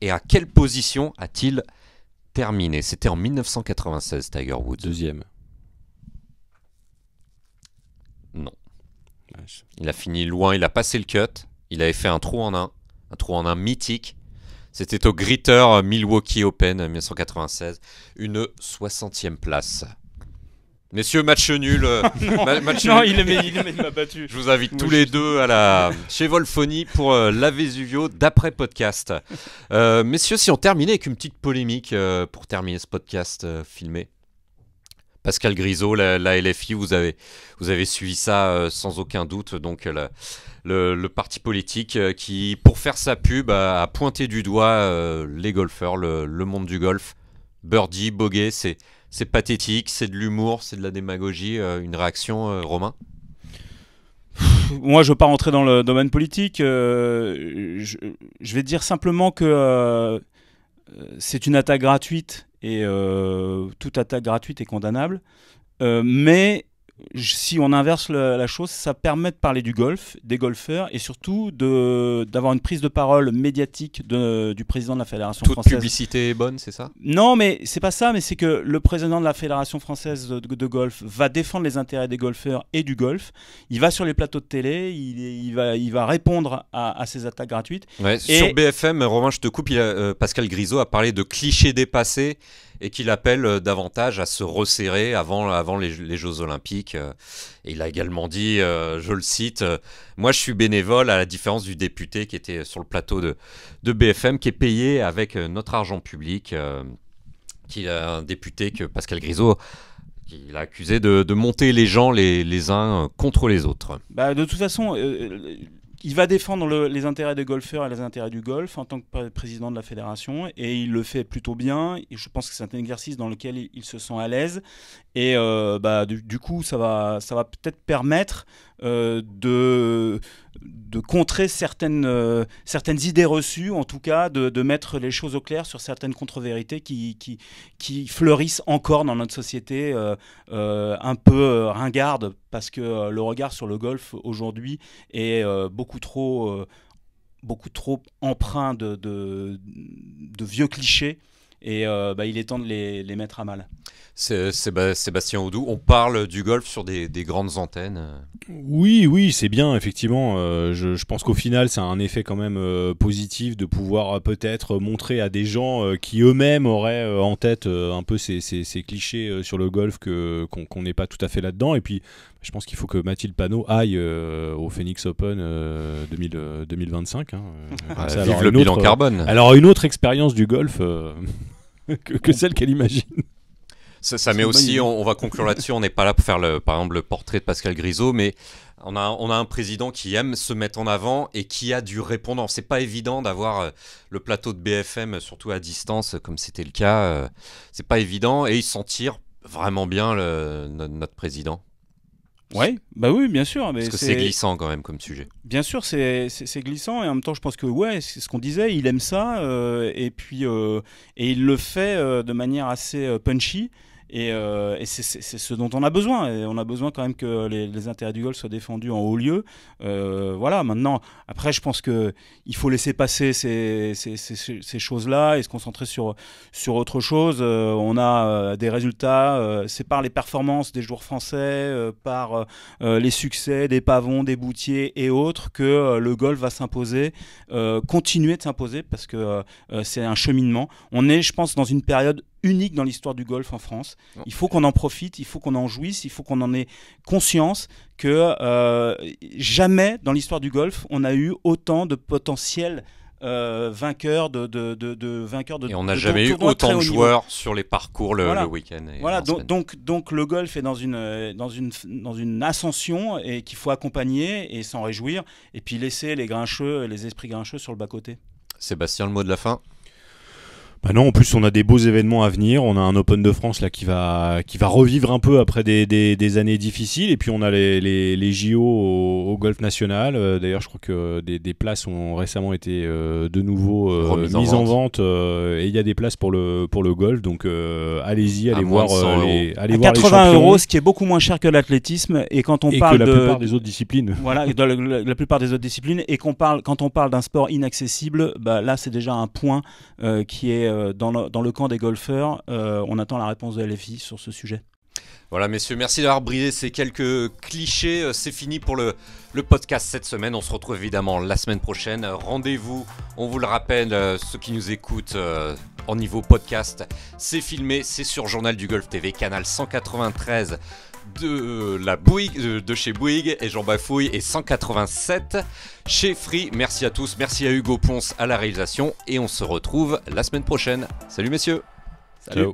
et à quelle position a-t-il terminé. C'était en 1996, Tiger Woods. Deuxième. Non. Il a fini loin, il a passé le cut. Il avait fait un trou en un, un trou en un mythique. C'était au Gritter Milwaukee Open 1996, une 60e place. Messieurs, match nul. non, il m'a battu. Je vous invite tous les deux à la chez Volfoni pour euh, la Vésuvio d'après podcast. Euh, messieurs, si on terminait avec une petite polémique euh, pour terminer ce podcast filmé. Pascal Grisot, la, LFI, vous avez, vous avez suivi ça sans aucun doute. Donc le, parti politique qui, pour faire sa pub, a, pointé du doigt les golfeurs, le, le monde du golf. Birdie, Boguet, c'est c'est pathétique, c'est de l'humour, c'est de la démagogie. Euh, une réaction, euh, Romain moi, je ne veux pas rentrer dans le domaine politique. Euh, je, vais dire simplement que c'est une attaque gratuite et toute attaque gratuite est condamnable. mais si on inverse la, chose, ça permet de parler du golf, des golfeurs et surtout d'avoir une prise de parole médiatique du président de la Fédération française. Toute publicité est bonne, c'est ça Non, mais c'est pas ça, mais c'est que le président de la Fédération française de, golf va défendre les intérêts des golfeurs et du golf. Il va sur les plateaux de télé, il, il va, il va répondre à, ces attaques gratuites. Sur BFM, Romain, je te coupe, euh, Pascal Grisot a parlé de clichés dépassés et qu'il appelle euh, davantage à se resserrer avant, avant les, Jeux Olympiques. Euh. Et il a également dit, euh, je le cite, Moi je suis bénévole à la différence du député qui était sur le plateau de, de BFM, qui est payé avec notre argent public, a un député que Pascal Grisot il a accusé de, monter les gens les, uns contre les autres. Bah, de toute façon, il va défendre les intérêts des golfeurs et les intérêts du golf en tant que président de la fédération et il le fait plutôt bien. Et je pense que c'est un exercice dans lequel il se sent à l'aise et euh, bah, du, coup, ça va, peut-être permettre euh, de, contrer euh, certaines, idées reçues, en tout cas de, mettre les choses au clair sur certaines contre-vérités qui, fleurissent encore dans notre société un peu ringarde, parce que le regard sur le golf aujourd'hui est beaucoup trop... beaucoup trop empreint de vieux clichés et euh, bah, il est temps de les, mettre à mal. Sébastien Audou, on parle du golf sur des, grandes antennes. Oui, oui, c'est bien, effectivement. Euh, je, pense qu'au final, c'est un effet quand même euh, positif de pouvoir peut-être montrer à des gens qui eux-mêmes auraient en tête un peu ces, clichés sur le golf qu'on n'est pas tout à fait là-dedans. Et puis, je pense qu'il faut que Mathilde Panot aille euh, au Phoenix Open 2025. Euh, euh, hein. ah, vive le bilan carbone. Alors une autre expérience du golf que, celle qu'elle imagine. Ça, met aussi, on, va conclure là-dessus, on n'est pas là pour faire le, par exemple le portrait de Pascal Grisot, mais on a, on a un président qui aime se mettre en avant et qui a du répondant. C'est pas évident d'avoir le plateau de BFM, surtout à distance, comme c'était le cas. C'est pas évident et il s'en tire vraiment bien, le, notre président. Ouais, bah oui, bien sûr. Mais Parce que c'est glissant quand même comme sujet. Bien sûr, c'est glissant et en même temps, je pense que ouais, c'est ce qu'on disait. Il aime ça euh, et puis euh, et il le fait euh, de manière assez punchy et, euh, c'est ce dont on a besoin. Et on a besoin quand même que les, intérêts du golf soient défendus en haut lieu. Euh, voilà, maintenant, après, je pense qu'il faut laisser passer ces, choses-là et se concentrer sur, autre chose. Euh, on a des résultats, c'est par les performances des joueurs français, par les succès des pavons, des boutiers et autres que le golf va s'imposer, continuer de s'imposer parce que c'est un cheminement. On est, je pense, dans une période unique dans l'histoire du golf en France. Il faut qu'on en profite, il faut qu'on en jouisse, il faut qu'on en ait conscience que euh, jamais dans l'histoire du golf on a eu autant de potentiels euh, Vainqueurs de, de, de, de et on n'a jamais eu autant de joueurs sur les parcours le, week-end voilà donc, donc, le golf est dans une dans une dans une ascension et qu'il faut accompagner et s'en réjouir et puis laisser les grincheux les esprits grincheux sur le bas côté Sébastien le mot de la fin bah non, en plus on a des beaux événements à venir. On a un Open de France là qui va qui va revivre un peu après des, années difficiles. Et puis on a les, les, JO au, golf national. Euh, d'ailleurs, je crois que des, places ont récemment été euh, de nouveau euh, mises en vente. et il y a des places pour le pour le golf. Donc allez-y, allez, voir les, 80 euros, ce qui est beaucoup moins cher que l'athlétisme. Et quand on parle que la plupart des autres disciplines. Voilà, la, plupart des autres disciplines. Et qu'on parle quand on parle d'un sport inaccessible, bah, là c'est déjà un point qui est euh, dans le, camp des golfeurs, euh, on attend la réponse de LFI sur ce sujet. Voilà, messieurs, merci d'avoir brisé ces quelques clichés. Euh, c'est fini pour le, podcast cette semaine. On se retrouve évidemment la semaine prochaine. Rendez-vous, on vous le rappelle, ceux qui nous écoutent en niveau podcast, c'est filmé, c'est sur Journal du Golf TV, canal 193 de, euh, la euh, de, chez Bouygues et Jean Bafouille et 187 chez Free. Merci à tous, merci à Hugo Ponce à la réalisation et on se retrouve la semaine prochaine. Salut messieurs. Salut.